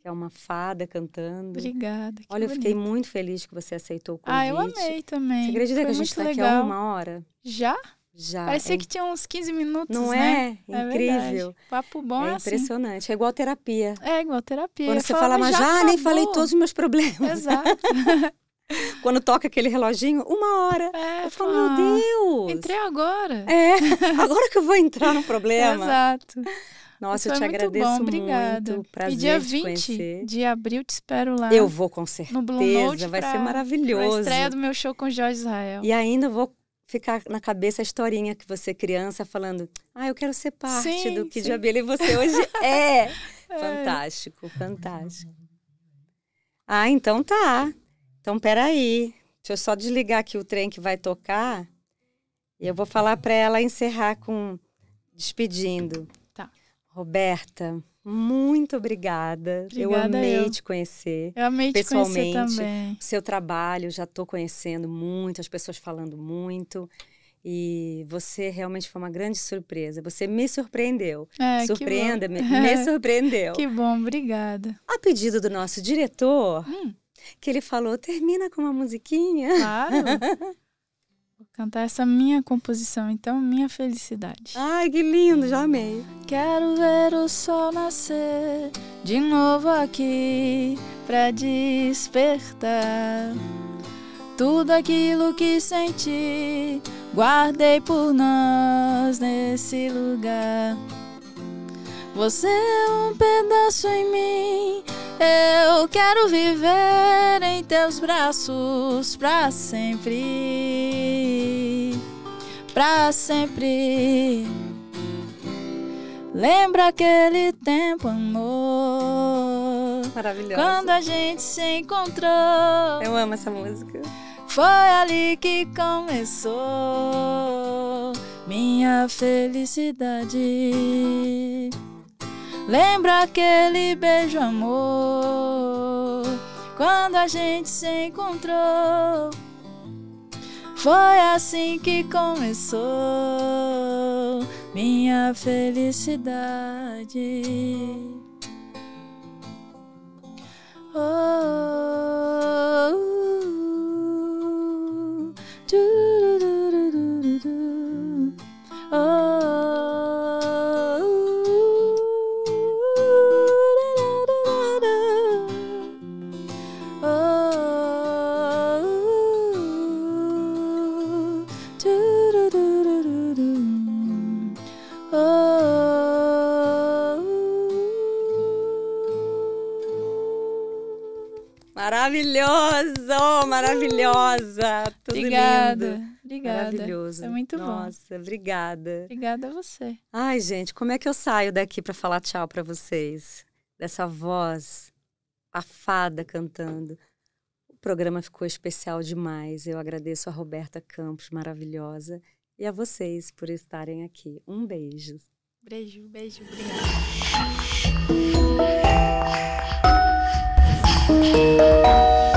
que é uma fada cantando. Obrigada. Olha, eu fiquei muito feliz que você aceitou o convite. Ah, eu amei também. Você acredita Foi que a gente está aqui há uma hora? Já? Já. Parecia é... que tinha uns 15 minutos, Não né? é? é Incrível. Papo bom é, é assim. impressionante. Assim. É igual terapia. É igual terapia. Quando eu você fala, mas já, já nem falei todos os meus problemas. Exato. [LAUGHS] [LAUGHS] Quando toca aquele reloginho, uma hora. É, eu falo, meu Deus! Entrei agora. É, [LAUGHS] agora que eu vou entrar no problema. Exato. Nossa, eu é te agradeço muito. obrigada. Prazer e dia 20 de abril te espero lá. Eu vou com certeza. No Blue Note vai ser maravilhoso. A estreia do meu show com Jorge Israel. E ainda vou ficar na cabeça a historinha que você criança falando: "Ah, eu quero ser parte sim, do que de abelha você hoje é. [LAUGHS] é". é. Fantástico, fantástico. Ah, então tá. Então, peraí, deixa eu só desligar aqui o trem que vai tocar e eu vou falar para ela encerrar com despedindo. Tá. Roberta, muito obrigada. obrigada eu amei eu. te conhecer. Eu amei pessoalmente, te conhecer também. O seu trabalho, já estou conhecendo muito, as pessoas falando muito. E você realmente foi uma grande surpresa. Você me surpreendeu. É, Surpreenda-me. [LAUGHS] Me surpreendeu. que bom, obrigada. A pedido do nosso diretor, hum que ele falou, termina com uma musiquinha. Claro. [LAUGHS] Vou cantar essa minha composição, então, Minha Felicidade. Ai, que lindo, já amei. Quero ver o sol nascer de novo aqui pra despertar. Tudo aquilo que senti, guardei por nós nesse lugar. Você é um pedaço em mim. Eu quero viver em teus braços para sempre. Para sempre. Lembra aquele tempo, amor. Maravilhoso. Quando a gente se encontrou. Eu amo essa música. Foi ali que começou minha felicidade. Lembra aquele beijo, amor, quando a gente se encontrou? Foi assim que começou minha felicidade. Oh, oh, oh, oh, oh Maravilhoso, maravilhosa. Tudo obrigada, lindo. Obrigada. Maravilhoso. É muito bom. Nossa, obrigada. Obrigada a você. Ai, gente, como é que eu saio daqui para falar tchau para vocês? Dessa voz afada cantando. O programa ficou especial demais. Eu agradeço a Roberta Campos, maravilhosa, e a vocês por estarem aqui. Um beijo. Beijo, beijo. Obrigada. thank you